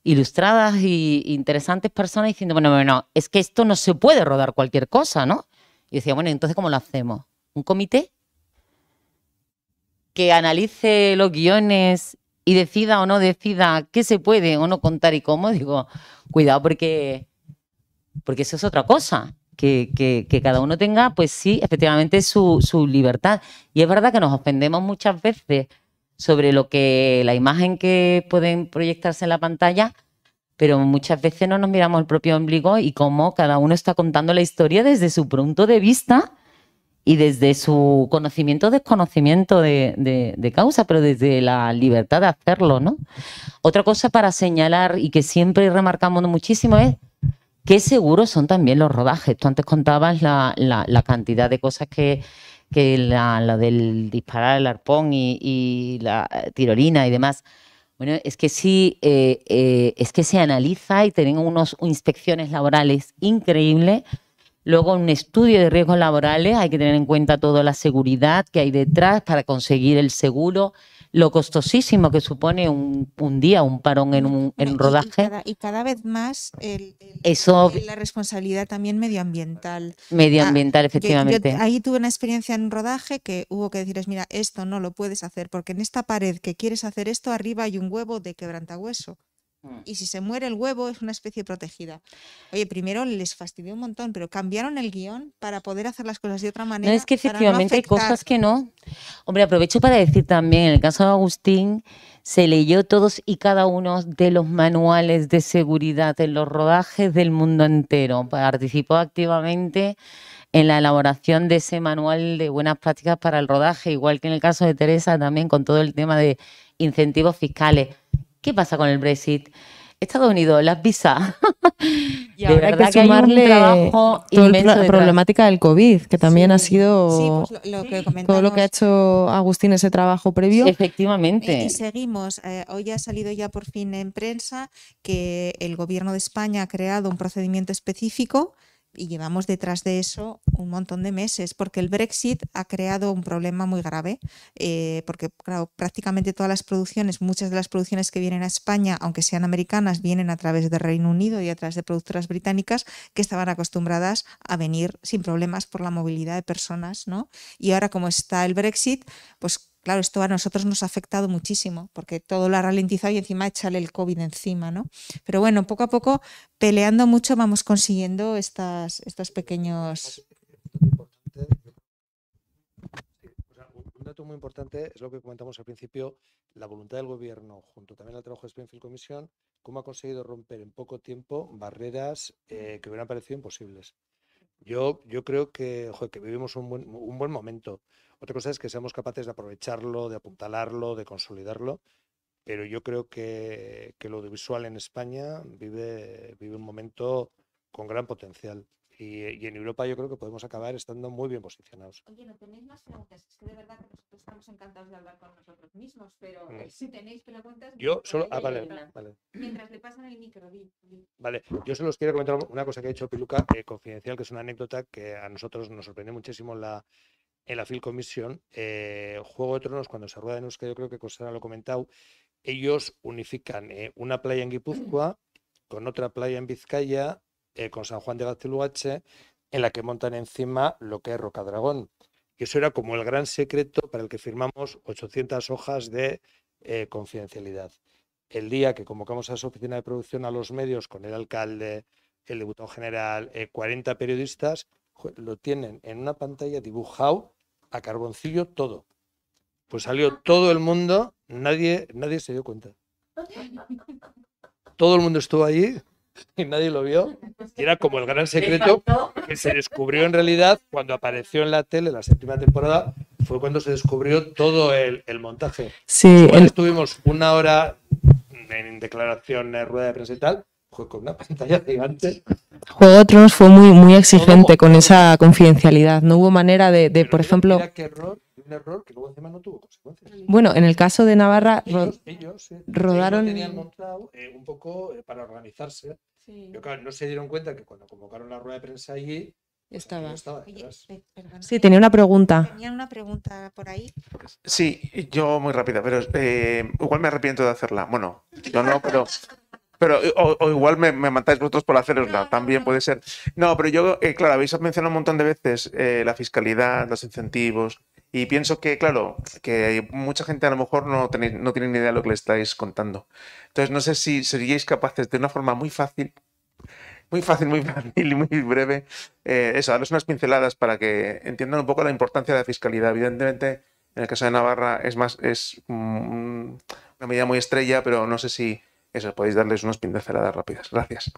ilustradas e interesantes personas diciendo, bueno, bueno, es que esto no se puede rodar cualquier cosa, ¿no? Y decía, bueno, entonces, ¿cómo lo hacemos? ¿Un comité? que analice los guiones y decida o no decida qué se puede o no contar y cómo, digo, cuidado porque, porque eso es otra cosa. Que, cada uno tenga, pues sí, efectivamente, su, su libertad. Y es verdad que nos ofendemos muchas veces sobre lo que la imagen que pueden proyectarse en la pantalla, pero muchas veces no nos miramos el propio ombligo y cómo cada uno está contando la historia desde su punto de vista y desde su conocimiento desconocimiento de, de, de, causa, pero desde la libertad de hacerlo, ¿no? Otra cosa para señalar y que siempre remarcamos muchísimo es qué seguros son también los rodajes. Tú antes contabas la, la cantidad de cosas que, que la, del disparar el arpón y, la eh, tirolina y demás. Bueno, es que sí, eh, eh, es que se analiza y tienen unas inspecciones laborales increíbles. Luego un estudio de riesgos laborales, hay que tener en cuenta toda la seguridad que hay detrás para conseguir el seguro lo costosísimo que supone un, día, un parón en un, rodaje. Y, cada, vez más eh, la responsabilidad también medioambiental. Medioambiental, ah, efectivamente. ahí tuve una experiencia en un rodaje que hubo que decirles, mira, esto no lo puedes hacer porque en esta pared que quieres hacer esto, arriba hay un huevo de quebrantahueso. Mm. y si se muere el huevo es una especie protegida. Oye, primero les fastidió un montón, pero cambiaron el guión para poder hacer las cosas de otra manera. No es que efectivamente hay cosas que no. Hombre, aprovecho para decir también, en el caso de Agustín, se leyó todos y cada uno de los manuales de seguridad en los rodajes del mundo entero. Participó activamente en la elaboración de ese manual de buenas prácticas para el rodaje, igual que en el caso de Teresa también con todo el tema de incentivos fiscales ¿Qué pasa con el Brexit? Estados Unidos, las visas. y verdad que, sumarle que la problemática del COVID, que también ha sido pues todo lo que ha hecho Agustín ese trabajo previo. efectivamente. Y, seguimos. Eh, hoy ha salido ya por fin en prensa que el gobierno de España ha creado un procedimiento específico y llevamos detrás de eso un montón de meses, porque el Brexit ha creado un problema muy grave, eh, porque prácticamente todas las producciones, muchas de las producciones que vienen a España, aunque sean americanas, vienen a través del Reino Unido y a través de productoras británicas que estaban acostumbradas a venir sin problemas por la movilidad de personas, ¿no? Y ahora como está el Brexit, pues Claro, esto a nosotros nos ha afectado muchísimo porque todo lo ha ralentizado y encima échale el COVID encima, ¿no? Pero bueno, poco a poco, peleando mucho, vamos consiguiendo estas, estos pequeños... Un dato muy importante es lo que comentamos al principio, la voluntad del gobierno, junto también al trabajo de Springfield comisión, cómo ha conseguido romper en poco tiempo barreras eh, mm. que hubieran parecido imposibles. Yo, yo creo que, que vivimos un buen, un buen momento. Otra cosa es que seamos capaces de aprovecharlo, de apuntalarlo, de consolidarlo. Pero yo creo que, que lo visual en España vive, vive un momento con gran potencial. Y, y, en Europa yo creo que podemos acabar estando muy bien posicionados. Oye, ¿no tenéis más preguntas? Es que de verdad que nosotros estamos encantados de hablar con nosotros mismos, pero mm. eh, si tenéis preguntas... Yo solo... Ah, vale, vale, Mientras le pasan el micro, Vale, yo solo os quiero comentar una cosa que ha hecho Piluca, eh, confidencial, que es una anécdota que a nosotros nos sorprende muchísimo la, en la Filcomisión eh, Juego de Tronos, cuando se rueda en Euskadi, yo creo que Costana lo ha comentado, ellos unifican eh, una playa en mm. Guipúzcoa con otra playa en Vizcaya, eh, con San Juan de Gazteluache, en la que montan encima lo que es roca dragón Y eso era como el gran secreto para el que firmamos 800 hojas de confidencialidad. El día que convocamos a su oficina de producción a los medios con el alcalde, el diputado general, 40 periodistas, lo tienen en una pantalla dibujado a carboncillo todo. Pues salió todo el mundo, nadie, nadie se dio cuenta. Todo el mundo estuvo allí y nadie lo vio. era como el gran secreto que se descubrió en realidad cuando apareció en la tele la séptima temporada. Fue cuando se descubrió todo el, montaje. Sí, Estuvimos una hora en declaración, en rueda de prensa y tal, con una pantalla gigante. Juego de Tronos fue muy, muy exigente con esa confidencialidad. No hubo manera de, por ejemplo. Bueno, en el caso de Navarra, ellos, rodaron. Ellos tenían montado eh, un poco eh, para organizarse. Yo, claro, no se dieron cuenta que cuando convocaron la rueda de prensa allí. Pues, estaba. Eh, sí, tenía una pregunta. Tenía una pregunta por ahí. Sí, yo muy rápida, pero igual me arrepiento de hacerla. Bueno, yo no, pero pero, eh, o, igual me, me, matáis vosotros por haceros no, también puede ser. No, pero yo, eh, claro, habéis mencionado un montón de veces eh, la fiscalidad, los incentivos, y pienso que, claro, que mucha gente a lo mejor no, no tiene ni idea de lo que le estáis contando. Entonces, no sé si seríais capaces de una forma muy fácil, muy fácil, muy fácil y muy breve, eh, eso, daros unas pinceladas para que entiendan un poco la importancia de la fiscalidad. Evidentemente, en el caso de Navarra es más, es mm, una medida muy estrella, pero no sé si eso, podéis darles unas pinceladas rápidas. Gracias.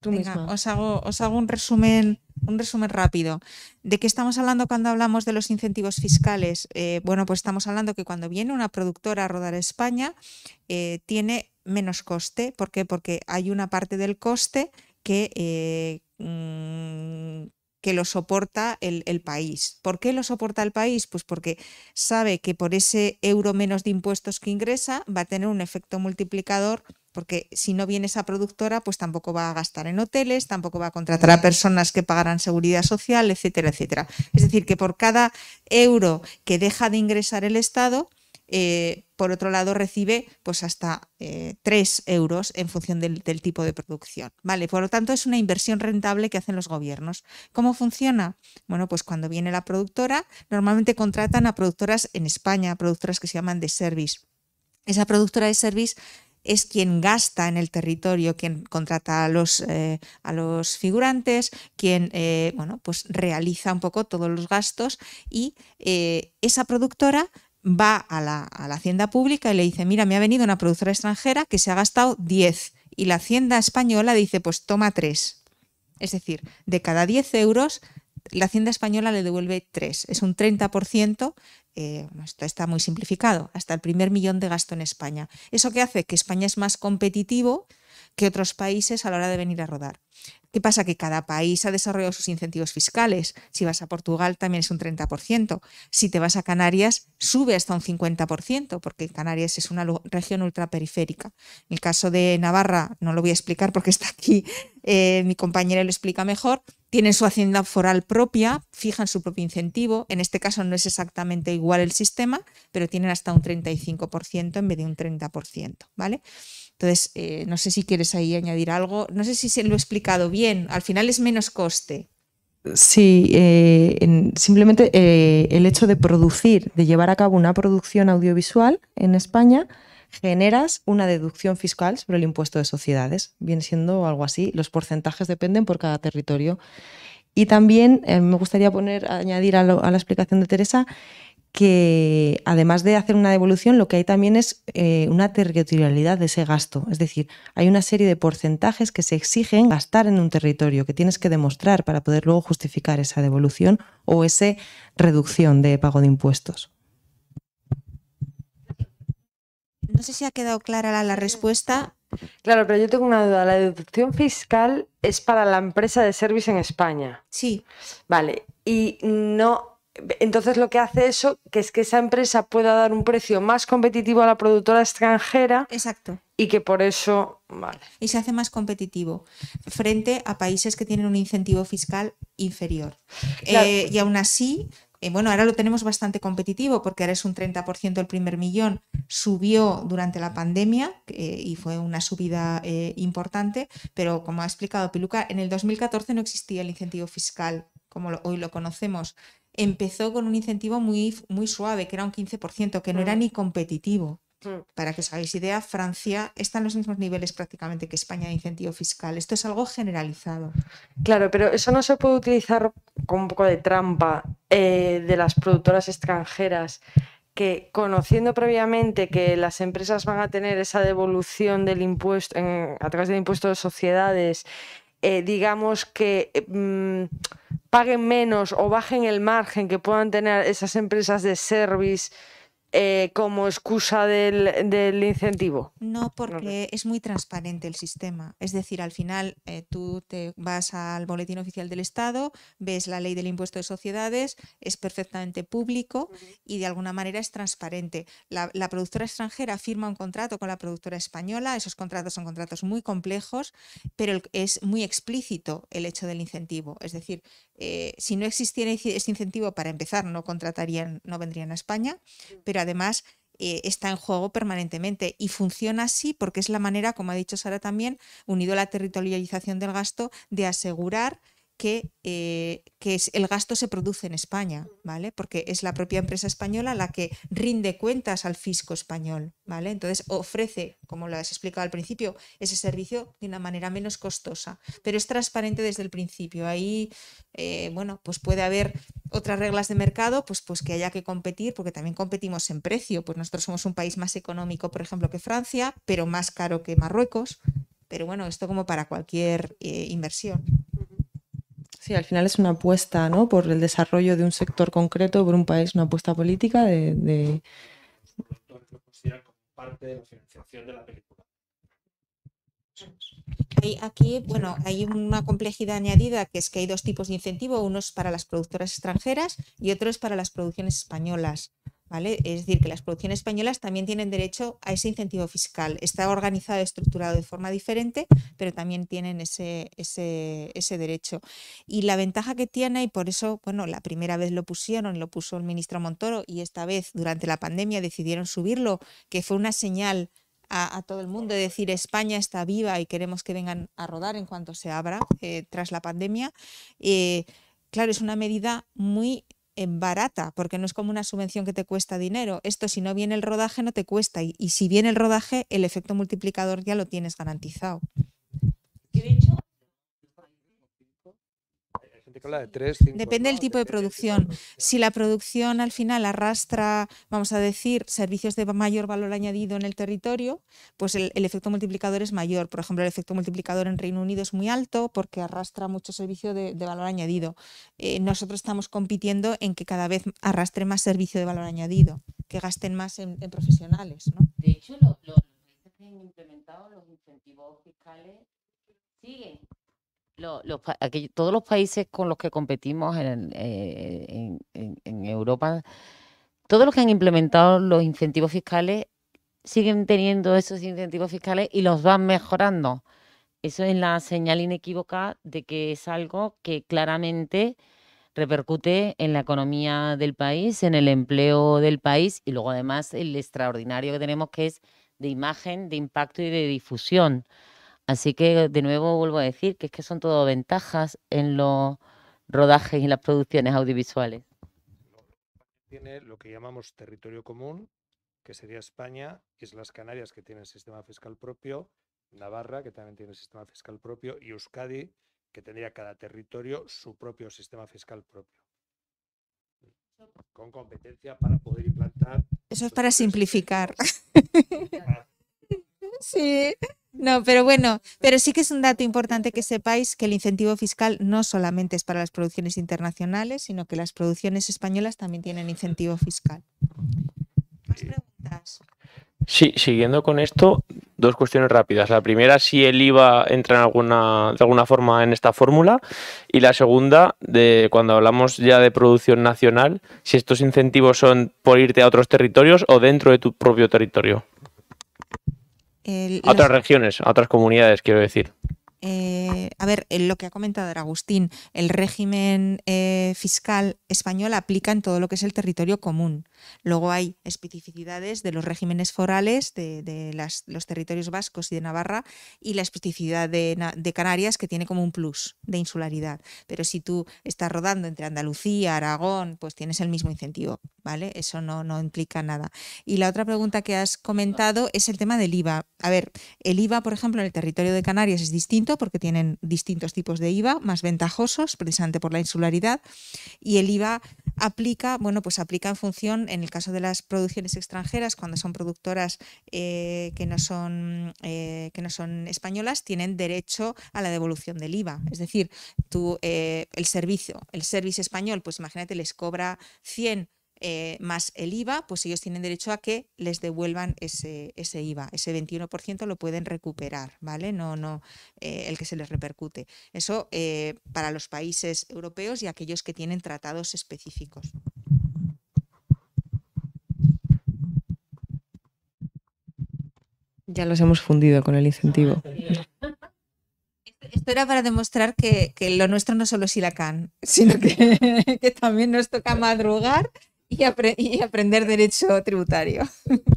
Tú Os, hago, un resumen, un resumen rápido. ¿De qué estamos hablando cuando hablamos de los incentivos fiscales? Eh, bueno, pues estamos hablando que cuando viene una productora a rodar a España, eh, tiene menos coste. ¿Por qué? Porque hay una parte del coste que, eh, mm, que lo soporta el, país. ¿Por qué lo soporta el país? Pues porque sabe que por ese euro menos de impuestos que ingresa va a tener un efecto multiplicador porque si no viene esa productora, pues tampoco va a gastar en hoteles, tampoco va a contratar a personas que pagarán seguridad social, etcétera, etcétera. Es decir, que por cada euro que deja de ingresar el Estado, eh, por otro lado recibe pues hasta 3 eh, euros en función del, tipo de producción. ¿vale? Por lo tanto, es una inversión rentable que hacen los gobiernos. ¿Cómo funciona? Bueno, pues cuando viene la productora, normalmente contratan a productoras en España, productoras que se llaman de service. Esa productora de service es quien gasta en el territorio, quien contrata a los, eh, a los figurantes, quien bueno, pues realiza un poco todos los gastos y esa productora va a la, hacienda pública y le dice, mira, me ha venido una productora extranjera que se ha gastado 10 y la hacienda española dice, pues toma 3. Es decir, de cada 10 euros, la hacienda española le devuelve 3. Es un 30%, eh, esto está muy simplificado, hasta el primer millón de gasto en España. Eso que hace que España es más competitivo que otros países a la hora de venir a rodar. ¿Qué pasa? Que cada país ha desarrollado sus incentivos fiscales. Si vas a Portugal también es un 30%. Si te vas a Canarias, sube hasta un 50%, porque Canarias es una región ultraperiférica. En el caso de Navarra, no lo voy a explicar porque está aquí, eh, mi compañera lo explica mejor, tienen su hacienda foral propia, fijan su propio incentivo. En este caso no es exactamente igual el sistema, pero tienen hasta un 35% en vez de un 30%, ¿vale? Entonces, eh, no sé si quieres ahí añadir algo. No sé si se lo he explicado bien. Al final es menos coste. Sí, eh, simplemente eh, el hecho de producir, de llevar a cabo una producción audiovisual en España, generas una deducción fiscal sobre el impuesto de sociedades. Viene siendo algo así. Los porcentajes dependen por cada territorio. Y también me gustaría poner, añadir a, a, la explicación de Teresa que además de hacer una devolución, lo que hay también es eh, una territorialidad de ese gasto. Es decir, hay una serie de porcentajes que se exigen gastar en un territorio, que tienes que demostrar para poder luego justificar esa devolución o esa reducción de pago de impuestos. No sé si ha quedado clara la, respuesta. Claro, pero yo tengo una duda. La deducción fiscal es para la empresa de service en España. Sí. Vale, y no entonces lo que hace eso que es que esa empresa pueda dar un precio más competitivo a la productora extranjera. Exacto. Y que por eso, vale. Y se hace más competitivo frente a países que tienen un incentivo fiscal inferior. Eh, y aún así, eh, bueno, ahora lo tenemos bastante competitivo porque ahora es un 30% el primer millón, subió durante la pandemia eh, y fue una subida importante, pero como ha explicado Piluca, en el 2014 no existía el incentivo fiscal como hoy lo conocemos empezó con un incentivo muy, muy suave, que era un 15%, que no era mm. ni competitivo. Mm. Para que os hagáis idea, Francia está en los mismos niveles prácticamente que España de incentivo fiscal. Esto es algo generalizado. Claro, pero eso no se puede utilizar con un poco de trampa eh, de las productoras extranjeras que conociendo previamente que las empresas van a tener esa devolución del impuesto a través del impuesto de sociedades eh, digamos que eh, mm, paguen menos o bajen el margen que puedan tener esas empresas de service eh, como excusa del, incentivo? No, porque es muy transparente el sistema. Es decir, al final eh, tú te vas al Boletín Oficial del Estado, ves la ley del impuesto de sociedades, es perfectamente público y de alguna manera es transparente. La, productora extranjera firma un contrato con la productora española, esos contratos son contratos muy complejos, pero es muy explícito el hecho del incentivo. Es decir, eh, si no existiera ese incentivo, para empezar, no contratarían, no vendrían a España, mm. pero además eh, está en juego permanentemente y funciona así porque es la manera, como ha dicho Sara también, unido a la territorialización del gasto, de asegurar que, eh, el gasto se produce en España, ¿vale? Porque es la propia empresa española la que rinde cuentas al fisco español, ¿vale? Entonces ofrece, como lo has explicado al principio, ese servicio de una manera menos costosa, pero es transparente desde el principio. Ahí, eh, bueno, pues puede haber otras reglas de mercado, pues, pues que haya que competir, porque también competimos en precio, pues nosotros somos un país más económico, por ejemplo, que Francia, pero más caro que Marruecos. Pero bueno, esto como para cualquier eh, inversión. Sí, al final es una apuesta por el desarrollo de un sector concreto, por un país, una apuesta política de... Aquí, bueno, hay una complejidad añadida que es que hay dos tipos de incentivo, unos para las productoras extranjeras y otros para las producciones españolas. Es decir, que las producciones españolas también tienen derecho a ese incentivo fiscal. Está organizado, y estructurado de forma diferente, pero también tienen ese, ese, derecho. Y la ventaja que tiene, y por eso, bueno, la primera vez lo pusieron, lo puso el ministro Montoro, y esta vez durante la pandemia decidieron subirlo, que fue una señal a, todo el mundo de decir España está viva y queremos que vengan a rodar en cuanto se abra eh, tras la pandemia. Eh, claro, es una medida muy barata, porque no es como una subvención que te cuesta dinero. Esto si no viene el rodaje no te cuesta y, y si viene el rodaje el efecto multiplicador ya lo tienes garantizado. Depende del tipo de producción. Si la producción al final arrastra, vamos a decir, servicios de mayor valor añadido en el territorio, pues el, efecto multiplicador es mayor. Por ejemplo, el efecto multiplicador en Reino Unido es muy alto porque arrastra mucho servicio de, valor añadido. Eh, nosotros estamos compitiendo en que cada vez arrastre más servicio de valor añadido, que gasten más en, profesionales. De hecho, los países han implementado los incentivos fiscales siguen todos los países con los que competimos eh, en, Europa, todos los que han implementado los incentivos fiscales siguen teniendo esos incentivos fiscales y los van mejorando. Eso es la señal inequívoca de que es algo que claramente repercute en la economía del país, en el empleo del país y luego además el extraordinario que tenemos que es de imagen, de impacto y de difusión. Así que de nuevo vuelvo a decir que es que son todo ventajas en los rodajes y las producciones audiovisuales. Tiene lo que llamamos territorio común, que sería España, Islas Canarias, que tienen sistema fiscal propio, Navarra, que también tiene sistema fiscal propio, y Euskadi, que tendría cada territorio su propio sistema fiscal propio con competencia para poder implantar. Eso es para simplificar. sí. No, pero bueno, pero sí que es un dato importante que sepáis que el incentivo fiscal no solamente es para las producciones internacionales, sino que las producciones españolas también tienen incentivo fiscal. ¿Más preguntas? Sí, siguiendo con esto, dos cuestiones rápidas. La primera, si el IVA entra en alguna, de alguna forma en esta fórmula. Y la segunda, de cuando hablamos ya de producción nacional, si estos incentivos son por irte a otros territorios o dentro de tu propio territorio a otras regiones, a otras comunidades, quiero decir. Eh, a ver, eh, lo que ha comentado Agustín, el régimen eh, fiscal español aplica en todo lo que es el territorio común. Luego hay especificidades de los regímenes forales de, los territorios vascos y de Navarra y la especificidad de, Canarias que tiene como un plus de insularidad. Pero si tú estás rodando entre Andalucía, Aragón, pues tienes el mismo incentivo, ¿vale? Eso no, no implica nada. Y la otra pregunta que has comentado es el tema del IVA. A ver, el IVA, por ejemplo, en el territorio de Canarias es distinto porque tienen distintos tipos de IVA, más ventajosos precisamente por la insularidad, y el IVA aplica, bueno, pues aplica en función, en el caso de las producciones extranjeras, cuando son productoras eh, que, no son, eh, que no son españolas, tienen derecho a la devolución del IVA. Es decir, tú, eh, el servicio, el servicio español, pues imagínate, les cobra 100 eh, más el IVA, pues ellos tienen derecho a que les devuelvan ese, IVA. Ese 21% lo pueden recuperar, ¿vale? No, no eh, el que se les repercute. Eso eh, para los países europeos y aquellos que tienen tratados específicos. Ya los hemos fundido con el incentivo. Esto era para demostrar que, lo nuestro no solo es Irakán, sino que, también nos toca madrugar Y, aprender derecho tributario.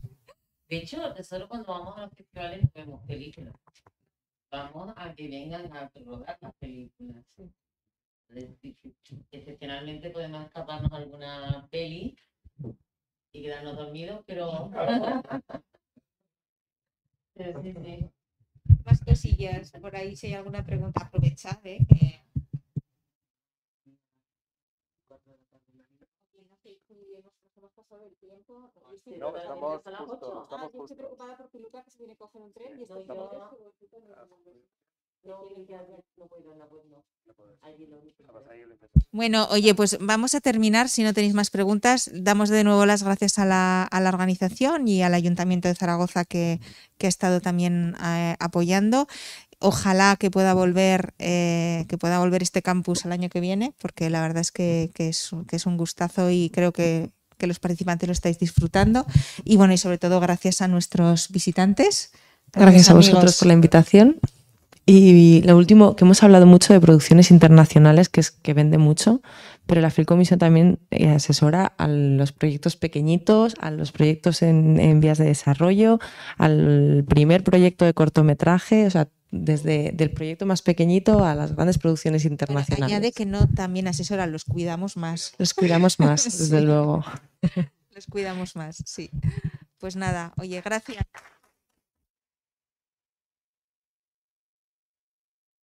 De hecho, solo cuando vamos a los festivales vemos películas. Vamos a que vengan a probar las películas. Excepcionalmente este, podemos escaparnos alguna peli y quedarnos dormidos, pero... Más cosillas, por ahí si hay alguna pregunta, aprovechad, ¿eh? Bueno, oye, pues vamos a terminar. Si no tenéis más preguntas, damos de nuevo las gracias a la, a la organización y al Ayuntamiento de Zaragoza que, que ha estado también eh, apoyando ojalá que pueda volver eh, que pueda volver este campus el año que viene porque la verdad es que, que, es, que es un gustazo y creo que que los participantes lo estáis disfrutando. Y bueno, y sobre todo gracias a nuestros visitantes. Gracias, a vosotros por la invitación. Y lo último, que hemos hablado mucho de producciones internacionales, que es que vende mucho pero la Film Commission también eh, asesora a los proyectos pequeñitos, a los proyectos en, vías de desarrollo, al primer proyecto de cortometraje, o sea, desde el proyecto más pequeñito a las grandes producciones internacionales. Añade que no también asesora, los cuidamos más. Los cuidamos más, desde luego. Los cuidamos más, sí. Pues nada, oye, gracias.